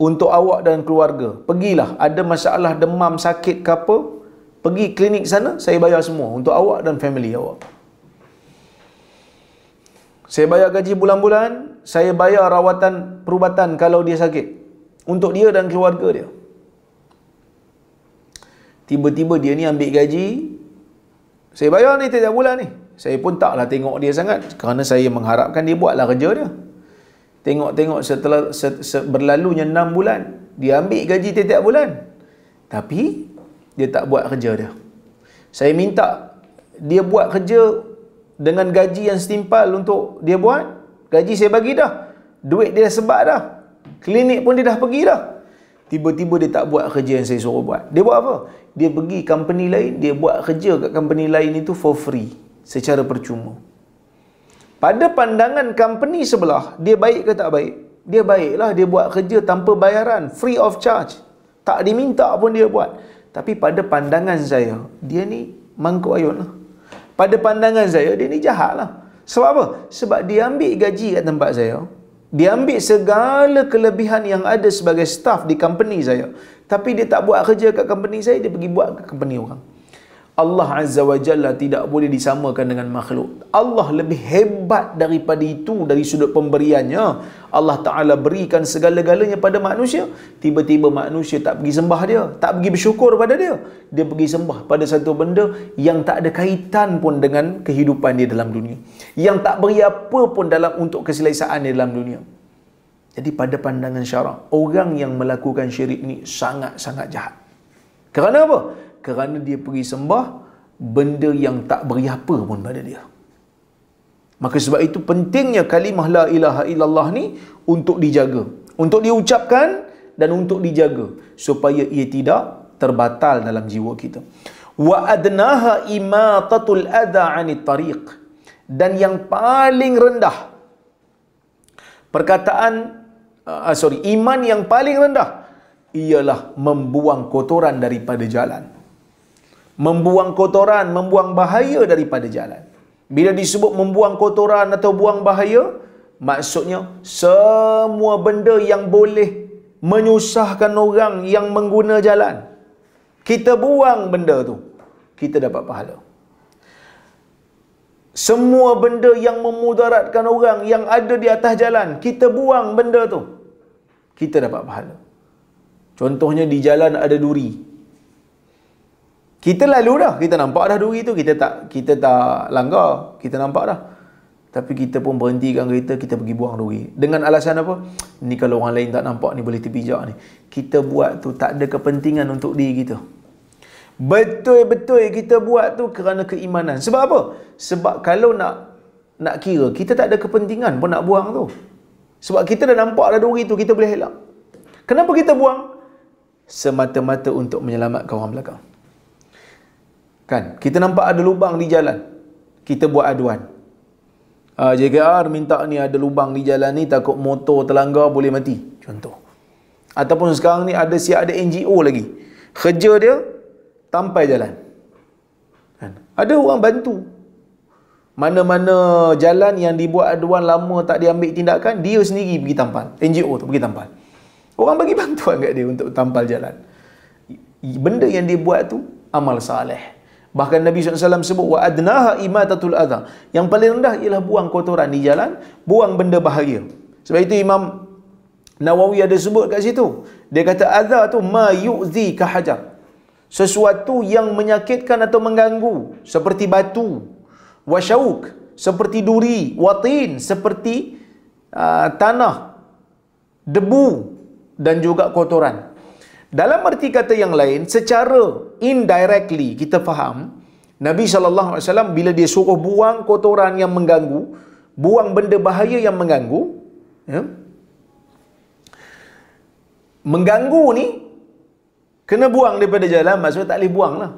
untuk awak dan keluarga. Pergilah, ada masalah demam, sakit ke apa, pergi klinik sana, saya bayar semua untuk awak dan family awak. Saya bayar gaji bulan-bulan, saya bayar rawatan perubatan kalau dia sakit. Untuk dia dan keluarga dia. Tiba-tiba dia ni ambil gaji, saya bayar ni tiap bulan ni. Saya pun taklah tengok dia sangat kerana saya mengharapkan dia buatlah kerja dia. Tengok-tengok setelah se, se, berlalunya 6 bulan, dia ambil gaji tiap-tiap bulan. Tapi dia tak buat kerja dia. Saya minta dia buat kerja dengan gaji yang setimpal untuk dia buat. Gaji saya bagi dah. Duit dia dah sebab dah. Klinik pun dia dah pergi dah. Tiba-tiba dia tak buat kerja yang saya suruh buat. Dia buat apa? Dia pergi company lain, dia buat kerja kat company lain itu for free. Secara percuma. Pada pandangan company sebelah, dia baik ke tak baik? Dia baiklah, dia buat kerja tanpa bayaran. Free of charge. Tak diminta pun Dia buat. Tapi pada pandangan saya, dia ni mangkuk ayun lah. Pada pandangan saya, dia ni jahat lah. Sebab apa? Sebab dia ambil gaji kat tempat saya. Dia ambil segala kelebihan yang ada sebagai staff di company saya. Tapi dia tak buat kerja kat company saya, dia pergi buat kat company orang. Allah Azza wa Jalla tidak boleh disamakan dengan makhluk. Allah lebih hebat daripada itu dari sudut pemberiannya. Allah Ta'ala berikan segala-galanya pada manusia. Tiba-tiba manusia tak pergi sembah dia. Tak pergi bersyukur pada dia. Dia pergi sembah pada satu benda yang tak ada kaitan pun dengan kehidupan dia dalam dunia. Yang tak beri apa pun dalam untuk keselesaan dia dalam dunia. Jadi pada pandangan syarak, orang yang melakukan syirik ni sangat-sangat jahat. Kerana apa? kerana dia pergi sembah benda yang tak beri apa pun pada dia maka sebab itu pentingnya kalimah la ilaha illallah ni untuk dijaga untuk diucapkan dan untuk dijaga supaya ia tidak terbatal dalam jiwa kita wa adnaha imatatul adha anit tariq dan yang paling rendah perkataan uh, sorry iman yang paling rendah ialah membuang kotoran daripada jalan membuang kotoran, membuang bahaya daripada jalan. Bila disebut membuang kotoran atau buang bahaya, maksudnya semua benda yang boleh menyusahkan orang yang mengguna jalan. Kita buang benda tu, kita dapat pahala. Semua benda yang memudaratkan orang yang ada di atas jalan, kita buang benda tu, kita dapat pahala. Contohnya di jalan ada duri, kita lalu dah, kita nampak dah duri tu, kita tak kita tak langgar, kita nampak dah. Tapi kita pun berhentikan kereta, kita pergi buang duri. Dengan alasan apa? Ni kalau orang lain tak nampak ni boleh terpijak ni. Kita buat tu tak ada kepentingan untuk diri kita. Betul-betul kita buat tu kerana keimanan. Sebab apa? Sebab kalau nak nak kira, kita tak ada kepentingan pun nak buang tu. Sebab kita dah nampak dah duri tu, kita boleh helak. Kenapa kita buang? Semata-mata untuk menyelamatkan orang belakang. Kan? Kita nampak ada lubang di jalan. Kita buat aduan. Uh, ah, JKR minta ni ada lubang di jalan ni takut motor terlanggar boleh mati. Contoh. Ataupun sekarang ni ada siap ada NGO lagi. Kerja dia tampai jalan. Kan? Ada orang bantu. Mana-mana jalan yang dibuat aduan lama tak diambil tindakan, dia sendiri pergi tampal. NGO tu pergi tampal. Orang bagi bantuan kat dia untuk tampal jalan. Benda yang dia buat tu amal saleh. Bahkan Nabi SAW sebut wa adnaha imatatul adha. Yang paling rendah ialah buang kotoran di jalan, buang benda bahaya. Sebab itu Imam Nawawi ada sebut kat situ. Dia kata adha tu ma yu'zi ka hajar. Sesuatu yang menyakitkan atau mengganggu seperti batu, wasyauk seperti duri, watin seperti uh, tanah, debu dan juga kotoran. Dalam arti kata yang lain, secara indirectly kita faham, Nabi SAW bila dia suruh buang kotoran yang mengganggu, buang benda bahaya yang mengganggu, ya, mengganggu ni, kena buang daripada jalan, maksudnya tak boleh buang lah.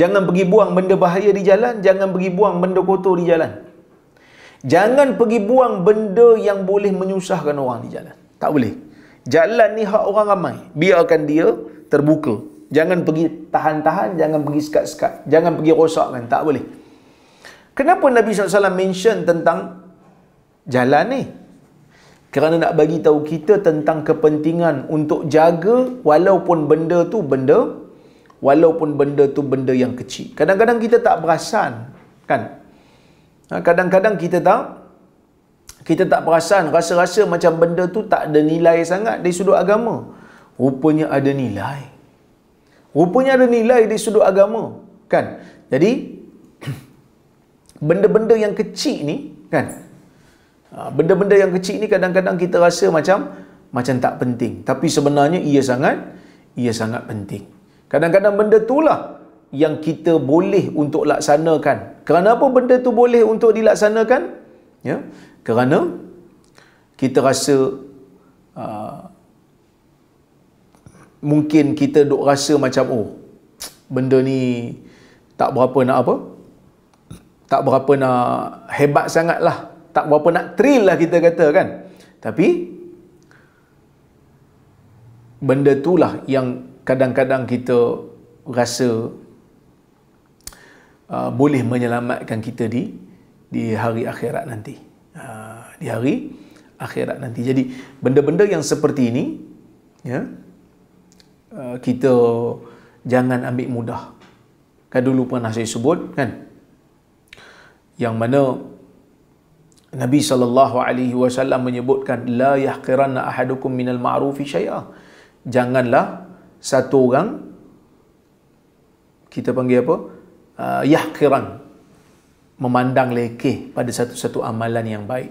Jangan pergi buang benda bahaya di jalan, jangan pergi buang benda kotor di jalan. Jangan pergi buang benda yang boleh menyusahkan orang di jalan. Tak boleh. Jalan ni hak orang ramai. Biarkan dia terbuka. Jangan pergi tahan-tahan, jangan pergi sekat-sekat. Jangan pergi rosakkan, tak boleh. Kenapa Nabi SAW mention tentang jalan ni? Kerana nak bagi tahu kita tentang kepentingan untuk jaga walaupun benda tu benda walaupun benda tu benda yang kecil. Kadang-kadang kita tak perasan, kan? Ha, kadang-kadang kita tak kita tak perasan rasa-rasa macam benda tu tak ada nilai sangat dari sudut agama rupanya ada nilai rupanya ada nilai dari sudut agama kan jadi benda-benda yang kecil ni kan ha, benda-benda yang kecil ni kadang-kadang kita rasa macam macam tak penting tapi sebenarnya ia sangat ia sangat penting kadang-kadang benda itulah yang kita boleh untuk laksanakan kerana apa benda tu boleh untuk dilaksanakan ya kerana kita rasa uh, mungkin kita duk rasa macam oh benda ni tak berapa nak apa tak berapa nak hebat sangat lah tak berapa nak thrill lah kita kata kan tapi benda tu lah yang kadang-kadang kita rasa uh, boleh menyelamatkan kita di di hari akhirat nanti di hari akhirat nanti. Jadi benda-benda yang seperti ini ya uh, kita jangan ambil mudah. Kan dulu pernah saya sebut kan yang mana Nabi sallallahu alaihi wasallam menyebutkan la yahqiranna ahadukum minal ma'rufi syai'a. Janganlah satu orang kita panggil apa? Uh, yahqiran memandang lekeh pada satu-satu amalan yang baik.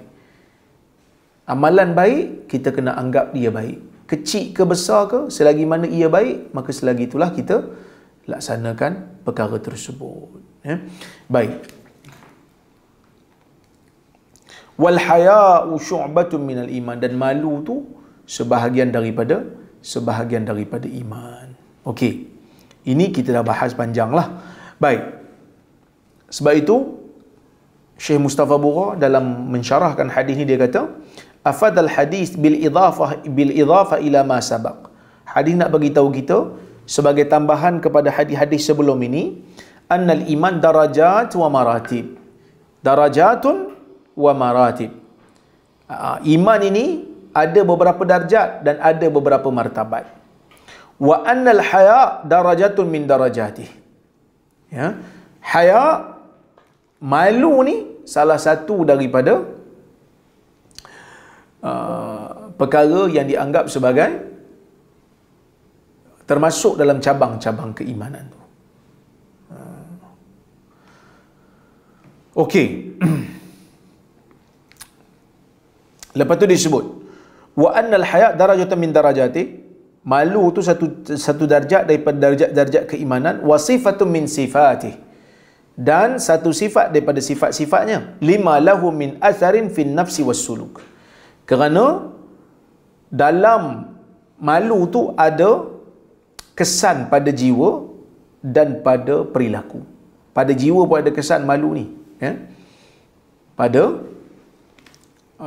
Amalan baik, kita kena anggap dia baik. Kecil ke besar ke, selagi mana ia baik, maka selagi itulah kita laksanakan perkara tersebut. Ya? Baik. Wal haya'u syu'batun minal iman. Dan malu tu sebahagian daripada sebahagian daripada iman. Okey. Ini kita dah bahas panjang lah. Baik. Sebab itu, Syekh Mustafa Bura dalam mensyarahkan hadis ni dia kata, afadal hadis bil idafah bil idafah ila ma sabaq. Hadis nak bagi tahu kita sebagai tambahan kepada hadis-hadis sebelum ini, annal iman darajat wa maratib. Darajatun wa maratib. Ah, ah, iman ini ada beberapa darjat dan ada beberapa martabat. Wa annal haya darajatun min darajati. Ya. Haya malu ni salah satu daripada Uh, perkara yang dianggap sebagai termasuk dalam cabang-cabang keimanan tu. Uh. Okey. Lepas tu disebut wa annal hayat darajatan min darajati malu tu satu satu darjat daripada darjat-darjat keimanan wa sifatun min sifati dan satu sifat daripada sifat-sifatnya lima lahu min atharin fin nafsi was suluk kerana dalam malu tu ada kesan pada jiwa dan pada perilaku pada jiwa pun ada kesan malu ni ya? pada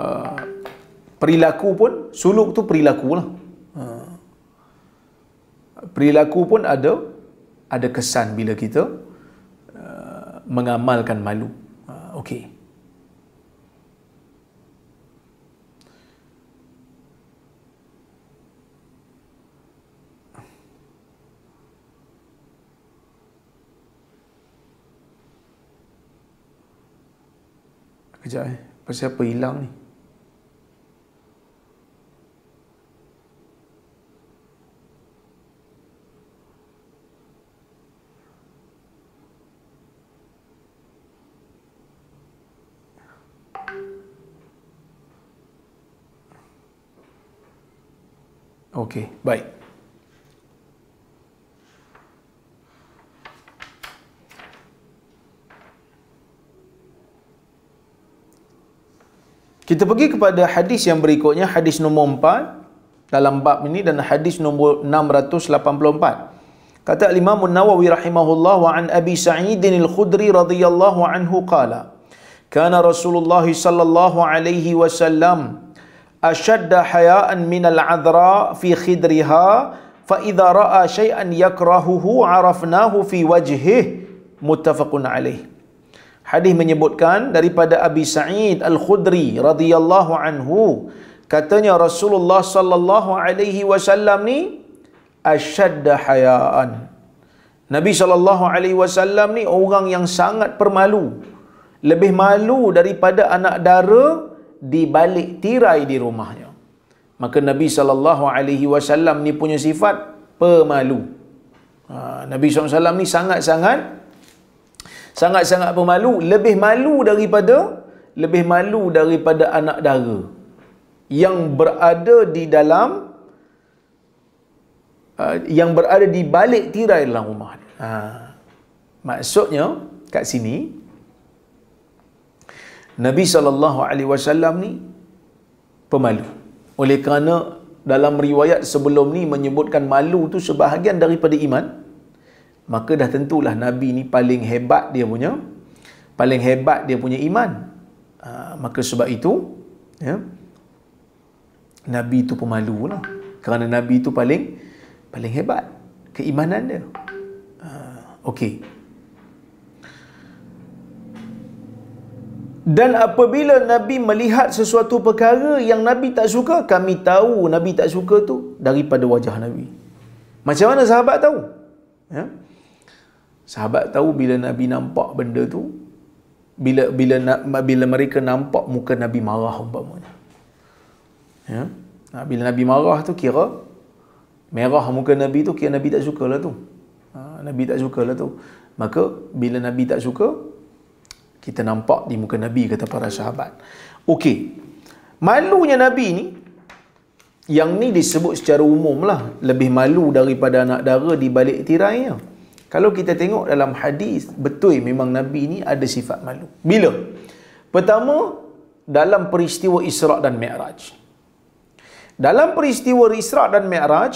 uh, perilaku pun suluk tu perilaku lah uh. perilaku pun ada ada kesan bila kita uh, mengamalkan malu uh, okey Kejap eh. Pasal apa hilang ni? Okey, baik. Kita pergi kepada hadis yang berikutnya hadis nombor 4 dalam bab ini dan hadis nombor 684. Kata Imam Nawawi rahimahullah wa an Abi Sa'id al-Khudri radhiyallahu anhu qala Kana Rasulullah sallallahu alaihi wasallam أشد حياء من العذراء في خدرها فإذا رأى شيئا يكرهه عرفناه في وجهه متفق عليه Hadis menyebutkan daripada Abi Sa'id Al-Khudri radhiyallahu anhu katanya Rasulullah sallallahu alaihi wasallam ni asyadd hayaan. Nabi sallallahu alaihi wasallam ni orang yang sangat permalu. Lebih malu daripada anak dara di balik tirai di rumahnya. Maka Nabi sallallahu alaihi wasallam ni punya sifat pemalu. Ha, Nabi sallallahu alaihi wasallam ni sangat-sangat sangat-sangat pemalu lebih malu daripada lebih malu daripada anak dara yang berada di dalam uh, yang berada di balik tirai dalam rumah uh, maksudnya kat sini Nabi sallallahu alaihi wasallam ni pemalu oleh kerana dalam riwayat sebelum ni menyebutkan malu tu sebahagian daripada iman maka dah tentulah Nabi ni paling hebat dia punya paling hebat dia punya iman ha, maka sebab itu ya, Nabi tu pemalu lah kerana Nabi tu paling paling hebat keimanan dia ha, ah, ok Dan apabila Nabi melihat sesuatu perkara yang Nabi tak suka, kami tahu Nabi tak suka tu daripada wajah Nabi. Macam mana sahabat tahu? Ya? Sahabat tahu bila Nabi nampak benda tu bila bila bila mereka nampak muka Nabi marah umpamanya. Ya. Ha, bila Nabi marah tu kira merah muka Nabi tu kira Nabi tak sukalah tu. Ha, Nabi tak sukalah tu. Maka bila Nabi tak suka kita nampak di muka Nabi kata para sahabat. Okey. Malunya Nabi ni yang ni disebut secara umum lah lebih malu daripada anak dara di balik tirainya. Kalau kita tengok dalam hadis, betul memang Nabi ni ada sifat malu. Bila? Pertama, dalam peristiwa Isra' dan Mi'raj. Dalam peristiwa Isra' dan Mi'raj,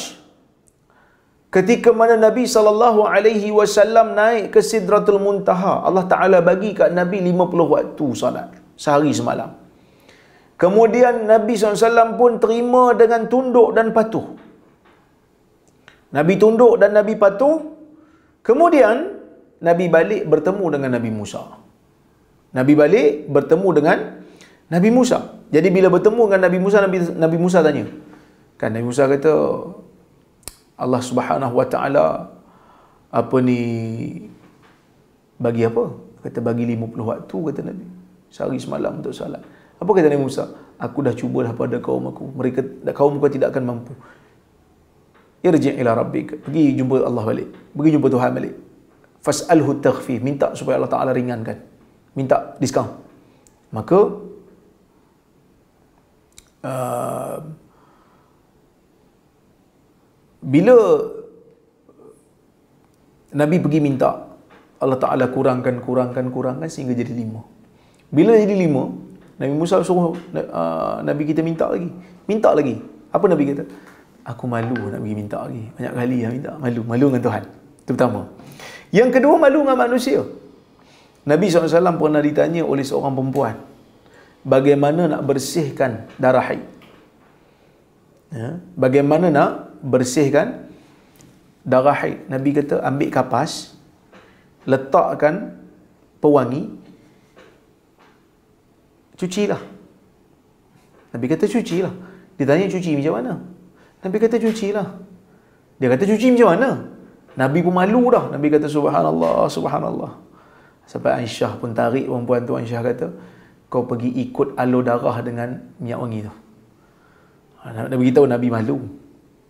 ketika mana Nabi SAW naik ke Sidratul Muntaha, Allah Ta'ala bagi kat Nabi 50 waktu salat, sehari semalam. Kemudian Nabi SAW pun terima dengan tunduk dan patuh. Nabi tunduk dan Nabi patuh, Kemudian Nabi balik bertemu dengan Nabi Musa. Nabi balik bertemu dengan Nabi Musa. Jadi bila bertemu dengan Nabi Musa Nabi Nabi Musa tanya. Kan Nabi Musa kata Allah Subhanahu Wa Taala apa ni bagi apa? Kata bagi 50 waktu kata Nabi. Sehari semalam untuk salat. Apa kata Nabi Musa? Aku dah cubalah pada kaum aku. Mereka kaum aku tidak akan mampu irji ila rabbik pergi jumpa Allah balik pergi jumpa Tuhan balik fasalhu takhfif minta supaya Allah Taala ringankan minta diskaun maka uh, bila Nabi pergi minta Allah Ta'ala kurangkan, kurangkan, kurangkan sehingga jadi lima bila jadi lima Nabi Musa suruh uh, Nabi kita minta lagi minta lagi apa Nabi kata aku malu nak pergi minta lagi. Banyak kali yang minta. Malu. Malu dengan Tuhan. Itu pertama. Yang kedua, malu dengan manusia. Nabi SAW pernah ditanya oleh seorang perempuan. Bagaimana nak bersihkan darah haid? Ya? Bagaimana nak bersihkan darah haid? Nabi kata, ambil kapas. Letakkan pewangi. Cucilah. Nabi kata, cucilah. Dia tanya, cuci macam mana? Nabi kata cuci lah. Dia kata cuci macam mana? Nabi pun malu dah. Nabi kata subhanallah, subhanallah. Sampai Aisyah pun tarik perempuan tu. Aisyah kata, kau pergi ikut alur darah dengan minyak wangi tu. Ha, Nabi beritahu Nabi malu.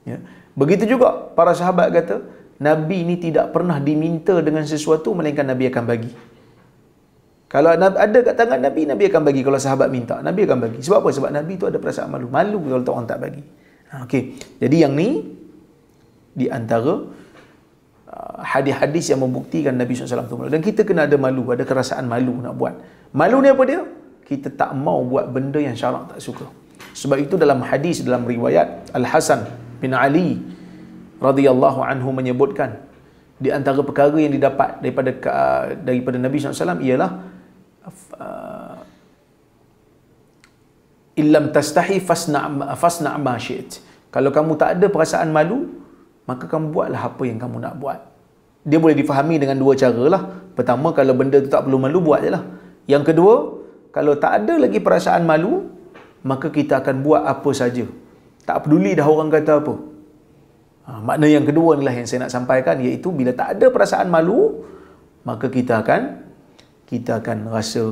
Ya. Begitu juga para sahabat kata, Nabi ni tidak pernah diminta dengan sesuatu melainkan Nabi akan bagi. Kalau ada kat tangan Nabi, Nabi akan bagi. Kalau sahabat minta, Nabi akan bagi. Sebab apa? Sebab Nabi tu ada perasaan malu. Malu kalau orang tak bagi. Ha, okey. Jadi yang ni di antara uh, hadis-hadis yang membuktikan Nabi SAW Alaihi Wasallam Dan kita kena ada malu, ada kerasaan malu nak buat. Malu ni apa dia? Kita tak mau buat benda yang syarak tak suka. Sebab itu dalam hadis, dalam riwayat Al-Hasan bin Ali radhiyallahu anhu menyebutkan di antara perkara yang didapat daripada uh, daripada Nabi SAW ialah uh, illam tastahi fasna fasna ma kalau kamu tak ada perasaan malu maka kamu buatlah apa yang kamu nak buat dia boleh difahami dengan dua cara lah pertama kalau benda tu tak perlu malu buat je lah. yang kedua kalau tak ada lagi perasaan malu maka kita akan buat apa saja tak peduli dah orang kata apa ha, makna yang kedua inilah yang saya nak sampaikan iaitu bila tak ada perasaan malu maka kita akan kita akan rasa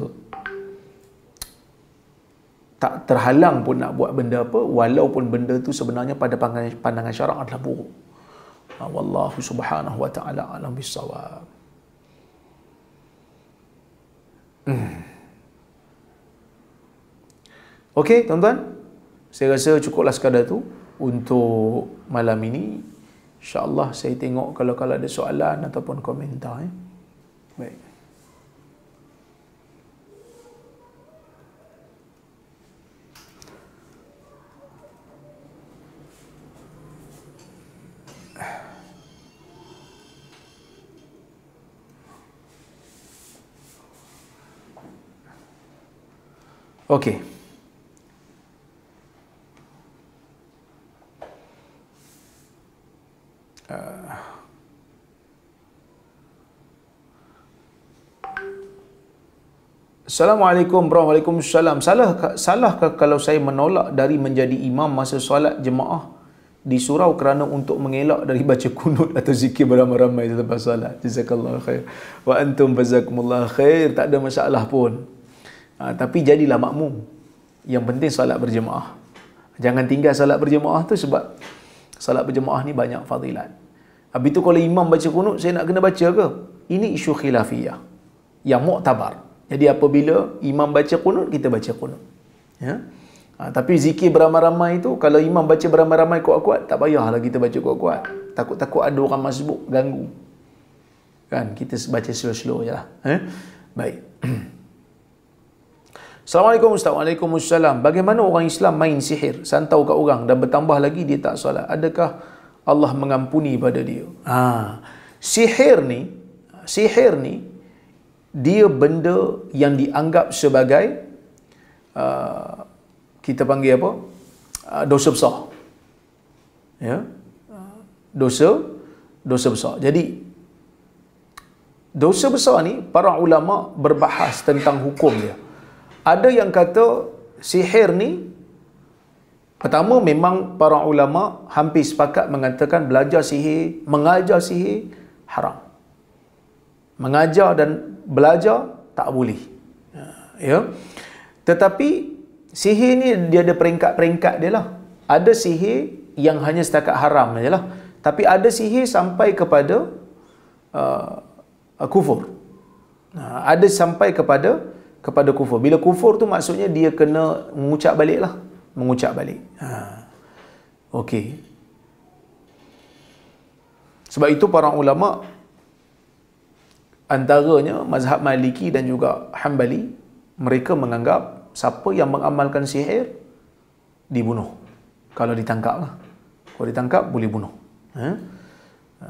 tak terhalang pun nak buat benda apa walaupun benda tu sebenarnya pada pandangan, pandangan syarak adalah buruk ha, wallahu subhanahu wa ta'ala alam bisawab hmm. ok tuan-tuan saya rasa cukuplah sekadar tu untuk malam ini insyaAllah saya tengok kalau-kalau ada soalan ataupun komentar eh. baik Okey. Ah. Assalamualaikum bro. Waalaikumsalam. Salah salahkah kalau saya menolak dari menjadi imam masa solat jemaah di surau kerana untuk mengelak dari baca kunut atau zikir beramai-ramai selepas solat? Jazakallahu khair. Wa antum jazakumullahu khair. Tak ada masalah pun. Ah, tapi jadilah makmum yang penting salat berjemaah jangan tinggal salat berjemaah tu sebab salat berjemaah ni banyak fadilat habis tu kalau imam baca kunut saya nak kena baca ke ini isu khilafiyah yang muktabar jadi apabila imam baca kunut kita baca kunut ya Ha, tapi zikir beramai-ramai itu kalau imam baca beramai-ramai kuat-kuat tak payahlah kita baca kuat-kuat. Takut-takut ada orang masbuk ganggu. Kan kita baca slow-slow jelah. Eh? Baik. Assalamualaikum Ustaz. Waalaikumsalam. Bagaimana orang Islam main sihir, santau kat orang dan bertambah lagi dia tak salah. Adakah Allah mengampuni pada dia? Ha. Sihir ni, sihir ni dia benda yang dianggap sebagai uh, kita panggil apa? Uh, dosa besar. Ya. Yeah? Dosa dosa besar. Jadi dosa besar ni para ulama berbahas tentang hukum dia. Ada yang kata sihir ni pertama memang para ulama hampir sepakat mengatakan belajar sihir, mengajar sihir haram. Mengajar dan belajar tak boleh. Ya. Tetapi sihir ni dia ada peringkat-peringkat dia lah. Ada sihir yang hanya setakat haram aja lah. Tapi ada sihir sampai kepada uh, kufur. Uh, ada sampai kepada kepada kufur. Bila kufur tu maksudnya dia kena mengucap balik lah. Mengucap balik. Ha. Okey. Sebab itu para ulama antaranya mazhab Maliki dan juga hambali mereka menganggap siapa yang mengamalkan sihir dibunuh kalau ditangkap lah. Kalau ditangkap boleh bunuh. Ha? Ha.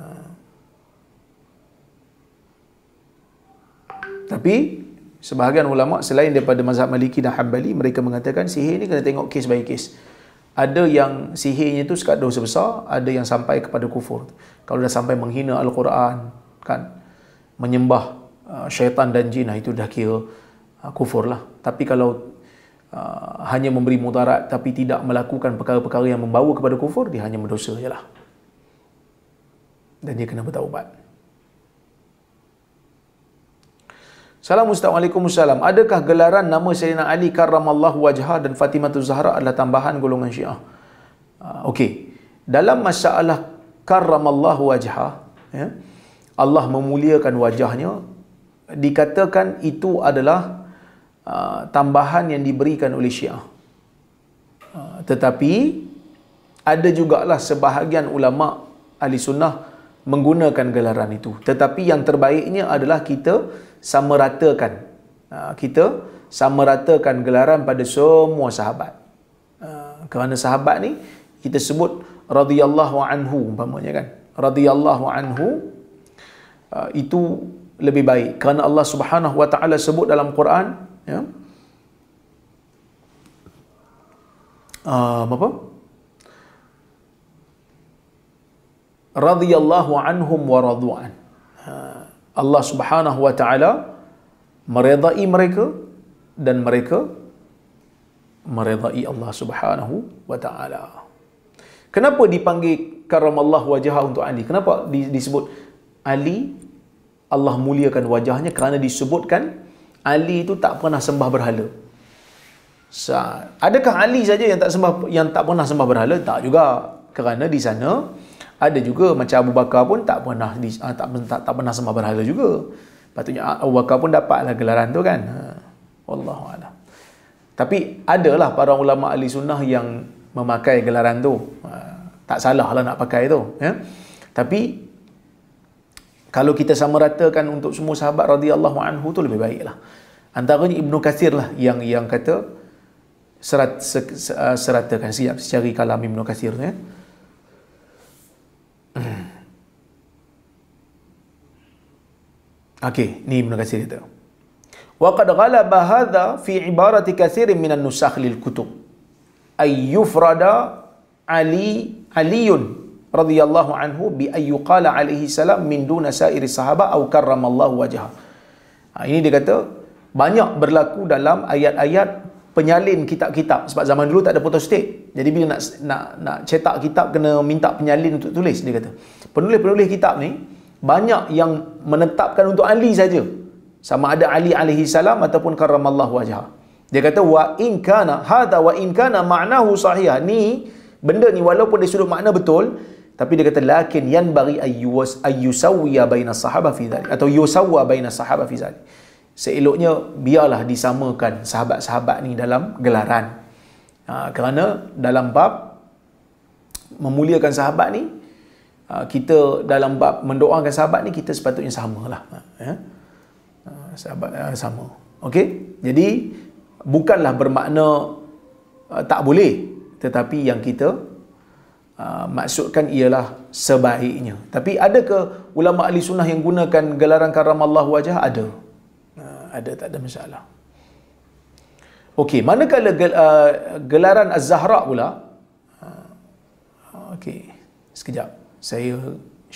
Tapi sebahagian ulama selain daripada mazhab Maliki dan Hambali mereka mengatakan sihir ni kena tengok case by case. Ada yang sihirnya tu sekadar dosa besar, ada yang sampai kepada kufur. Kalau dah sampai menghina al-Quran kan menyembah uh, syaitan dan jin itu dah kira uh, kufur lah. Tapi kalau uh, hanya memberi mudarat tapi tidak melakukan perkara-perkara yang membawa kepada kufur dia hanya berdosa jelah. Dan dia kena bertaubat. Salam Ustaz Waalaikumsalam. Adakah gelaran nama Sayyidina Ali Karramallah Wajha dan Fatimah Zahra adalah tambahan golongan Syiah? Ah, okey. Dalam masalah Karramallah Wajha, ya, Allah memuliakan wajahnya, dikatakan itu adalah uh, tambahan yang diberikan oleh Syiah. Uh, tetapi, ada jugalah sebahagian ulama' ahli sunnah menggunakan gelaran itu. Tetapi yang terbaiknya adalah kita sama ratakan. Ha, kita sama ratakan gelaran pada semua sahabat. Ha, kerana sahabat ni kita sebut radhiyallahu anhu umpamanya kan. Radhiyallahu anhu ha, itu lebih baik kerana Allah Subhanahu wa taala sebut dalam Quran ya. Um, apa? radhiyallahu anhum wa radwan. Allah Subhanahu wa taala meredai mereka dan mereka meredai Allah Subhanahu wa taala. Kenapa dipanggil Allah wajah untuk Ali? Kenapa disebut Ali Allah muliakan wajahnya kerana disebutkan Ali itu tak pernah sembah berhala. Sa adakah Ali saja yang tak sembah yang tak pernah sembah berhala? Tak juga kerana di sana ada juga macam Abu Bakar pun tak pernah ah, tak, tak, tak pernah sembah berhala juga. Patutnya Abu Bakar pun dapatlah gelaran tu kan. Ha. Wallahu a'lam. Tapi adalah para ulama ahli sunnah yang memakai gelaran tu. Ha, tak salahlah nak pakai tu, ya. Tapi kalau kita sama ratakan untuk semua sahabat radhiyallahu anhu tu lebih baiklah. Antaranya Ibnu Katsir lah yang yang kata serat, ah, seratakan siap secara kalam Ibnu Katsir ya. Okey, ni Ibn Kathir kata. Waqad ghalaba hadha fi ibarati kathirin minan nusakh lil kutub. Ay yufrada Ali Aliun radhiyallahu anhu bi ay yuqala alaihi salam min dun sa'iri sahaba aw karramallahu wajha. Ha, ini dia kata banyak berlaku dalam ayat-ayat penyalin kitab-kitab sebab zaman dulu tak ada photostat. Jadi bila nak nak nak cetak kitab kena minta penyalin untuk tulis dia kata. Penulis-penulis kitab ni banyak yang menetapkan untuk Ali saja sama ada Ali alaihi salam ataupun karramallahu wajah dia kata wa in kana hadha wa in kana ma'nahu sahih ni benda ni walaupun dia sudut makna betul tapi dia kata lakin yan bari ayyus ayyusawiya baina sahaba fi dhalik atau yusawwa baina sahaba fi dhalik seeloknya biarlah disamakan sahabat-sahabat ni dalam gelaran ha, kerana dalam bab memuliakan sahabat ni Ah, kita dalam bab mendoakan sahabat ni kita sepatutnya samalah ah, ya ah, sahabat sama okey jadi bukanlah bermakna tak boleh tetapi yang kita maksudkan ialah sebaiknya tapi adakah ulama ahli sunnah yang gunakan gelaran karamallah wajah ada ada tak ada masalah okey manakala gelaran az-zahra pula okey sekejap saya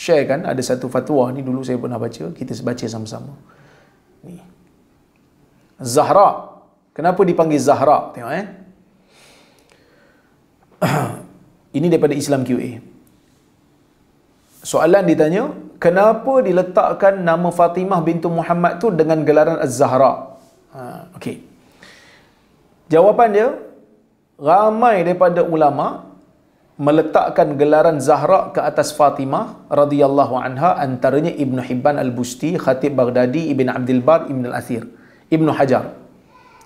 share kan ada satu fatwa ni dulu saya pernah baca kita baca sama-sama ni Zahra kenapa dipanggil Zahra tengok eh ini daripada Islam QA soalan ditanya kenapa diletakkan nama Fatimah bintu Muhammad tu dengan gelaran Az-Zahra ha, okay. jawapan dia ramai daripada ulama' meletakkan gelaran Zahra ke atas Fatimah radhiyallahu anha antaranya Ibn Hibban Al-Busti, Khatib Baghdadi, Ibn Abdul Bar, Ibn Al-Athir, Ibn Hajar.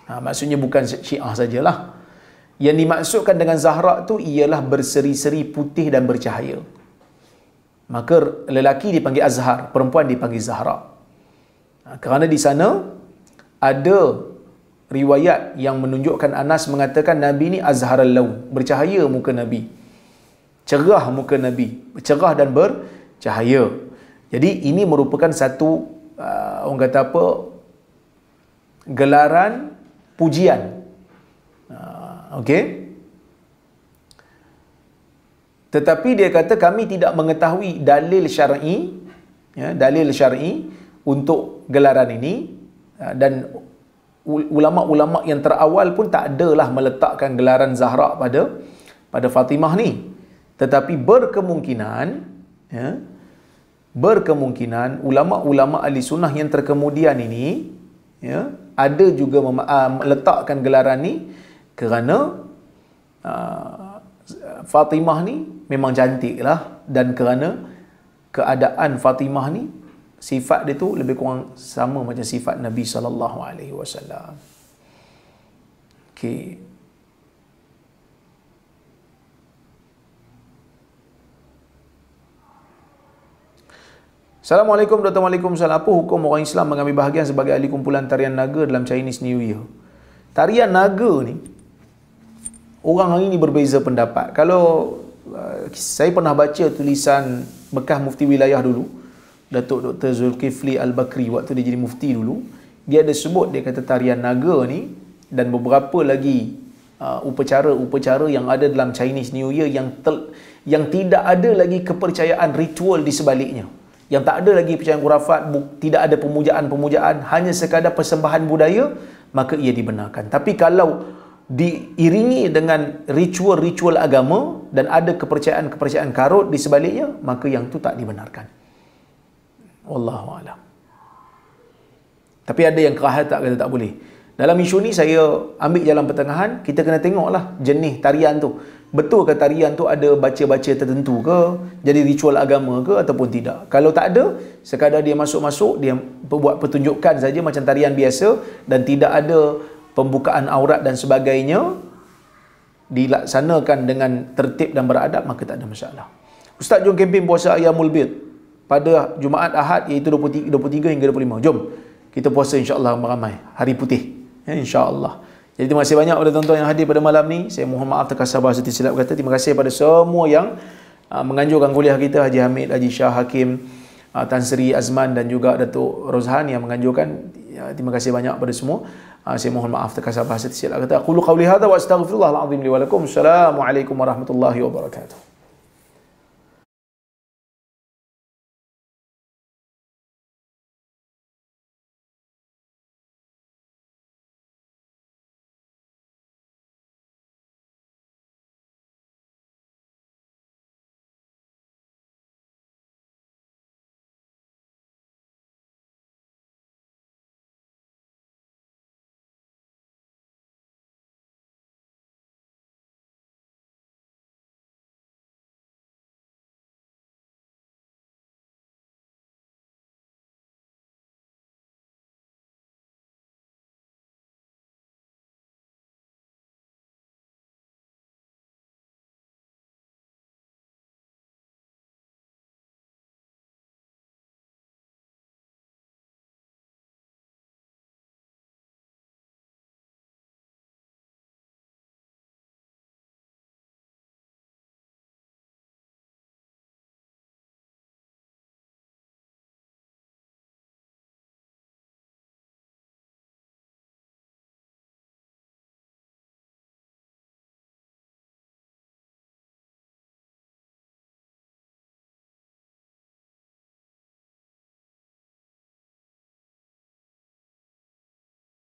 Ha, maksudnya bukan Syiah sajalah. Yang dimaksudkan dengan Zahra tu ialah berseri-seri putih dan bercahaya. Maka lelaki dipanggil Azhar, perempuan dipanggil Zahra. Ha, kerana di sana ada riwayat yang menunjukkan Anas mengatakan Nabi ni Azharul Laun, bercahaya muka Nabi cerah muka Nabi, cerah dan bercahaya. Jadi ini merupakan satu uh, orang kata apa gelaran pujian. Uh, Okey. Tetapi dia kata kami tidak mengetahui dalil syar'i ya, dalil syar'i untuk gelaran ini uh, dan ulama-ulama yang terawal pun tak adalah meletakkan gelaran Zahra pada pada Fatimah ni tetapi berkemungkinan ya berkemungkinan ulama-ulama ahli sunnah yang terkemudian ini ya ada juga uh, meletakkan gelaran ni kerana uh, Fatimah ni memang cantik lah dan kerana keadaan Fatimah ni sifat dia tu lebih kurang sama macam sifat Nabi saw. Okay. Assalamualaikum Dr. Waalaikumsalam Apa hukum orang Islam mengambil bahagian sebagai ahli kumpulan tarian naga dalam Chinese New Year? Tarian naga ni Orang hari ni berbeza pendapat Kalau uh, saya pernah baca tulisan bekas mufti wilayah dulu Datuk Dr. Zulkifli Al-Bakri waktu dia jadi mufti dulu Dia ada sebut dia kata tarian naga ni Dan beberapa lagi uh, upacara-upacara yang ada dalam Chinese New Year yang, tel, yang tidak ada lagi kepercayaan ritual di sebaliknya yang tak ada lagi percayaan kurafat, tidak ada pemujaan-pemujaan, hanya sekadar persembahan budaya, maka ia dibenarkan. Tapi kalau diiringi dengan ritual-ritual agama dan ada kepercayaan-kepercayaan karut di sebaliknya, maka yang itu tak dibenarkan. Wallahu Tapi ada yang kerahat tak kata tak boleh. Dalam isu ni saya ambil jalan pertengahan, kita kena tengoklah jenis tarian tu betul ke tarian tu ada baca-baca tertentu ke jadi ritual agama ke ataupun tidak kalau tak ada sekadar dia masuk-masuk dia buat pertunjukan saja macam tarian biasa dan tidak ada pembukaan aurat dan sebagainya dilaksanakan dengan tertib dan beradab maka tak ada masalah Ustaz jom kempen puasa Ayamul mulbit pada Jumaat Ahad iaitu 23, 23 hingga 25 jom kita puasa insyaAllah ramai-ramai hari putih ya, insyaAllah jadi terima kasih banyak kepada tuan-tuan yang hadir pada malam ni. Saya mohon maaf terkasar bahasa tersilap kata. Terima kasih kepada semua yang uh, menganjurkan kuliah kita. Haji Hamid, Haji Shah Hakim, uh, Tan Sri Azman dan juga Datuk Rozhan yang menganjurkan. Uh, terima kasih banyak kepada semua. Uh, saya mohon maaf terkasar bahasa tersilap kata. Qulu qawli hadha wa astaghfirullahaladzim li Assalamualaikum warahmatullahi wabarakatuh.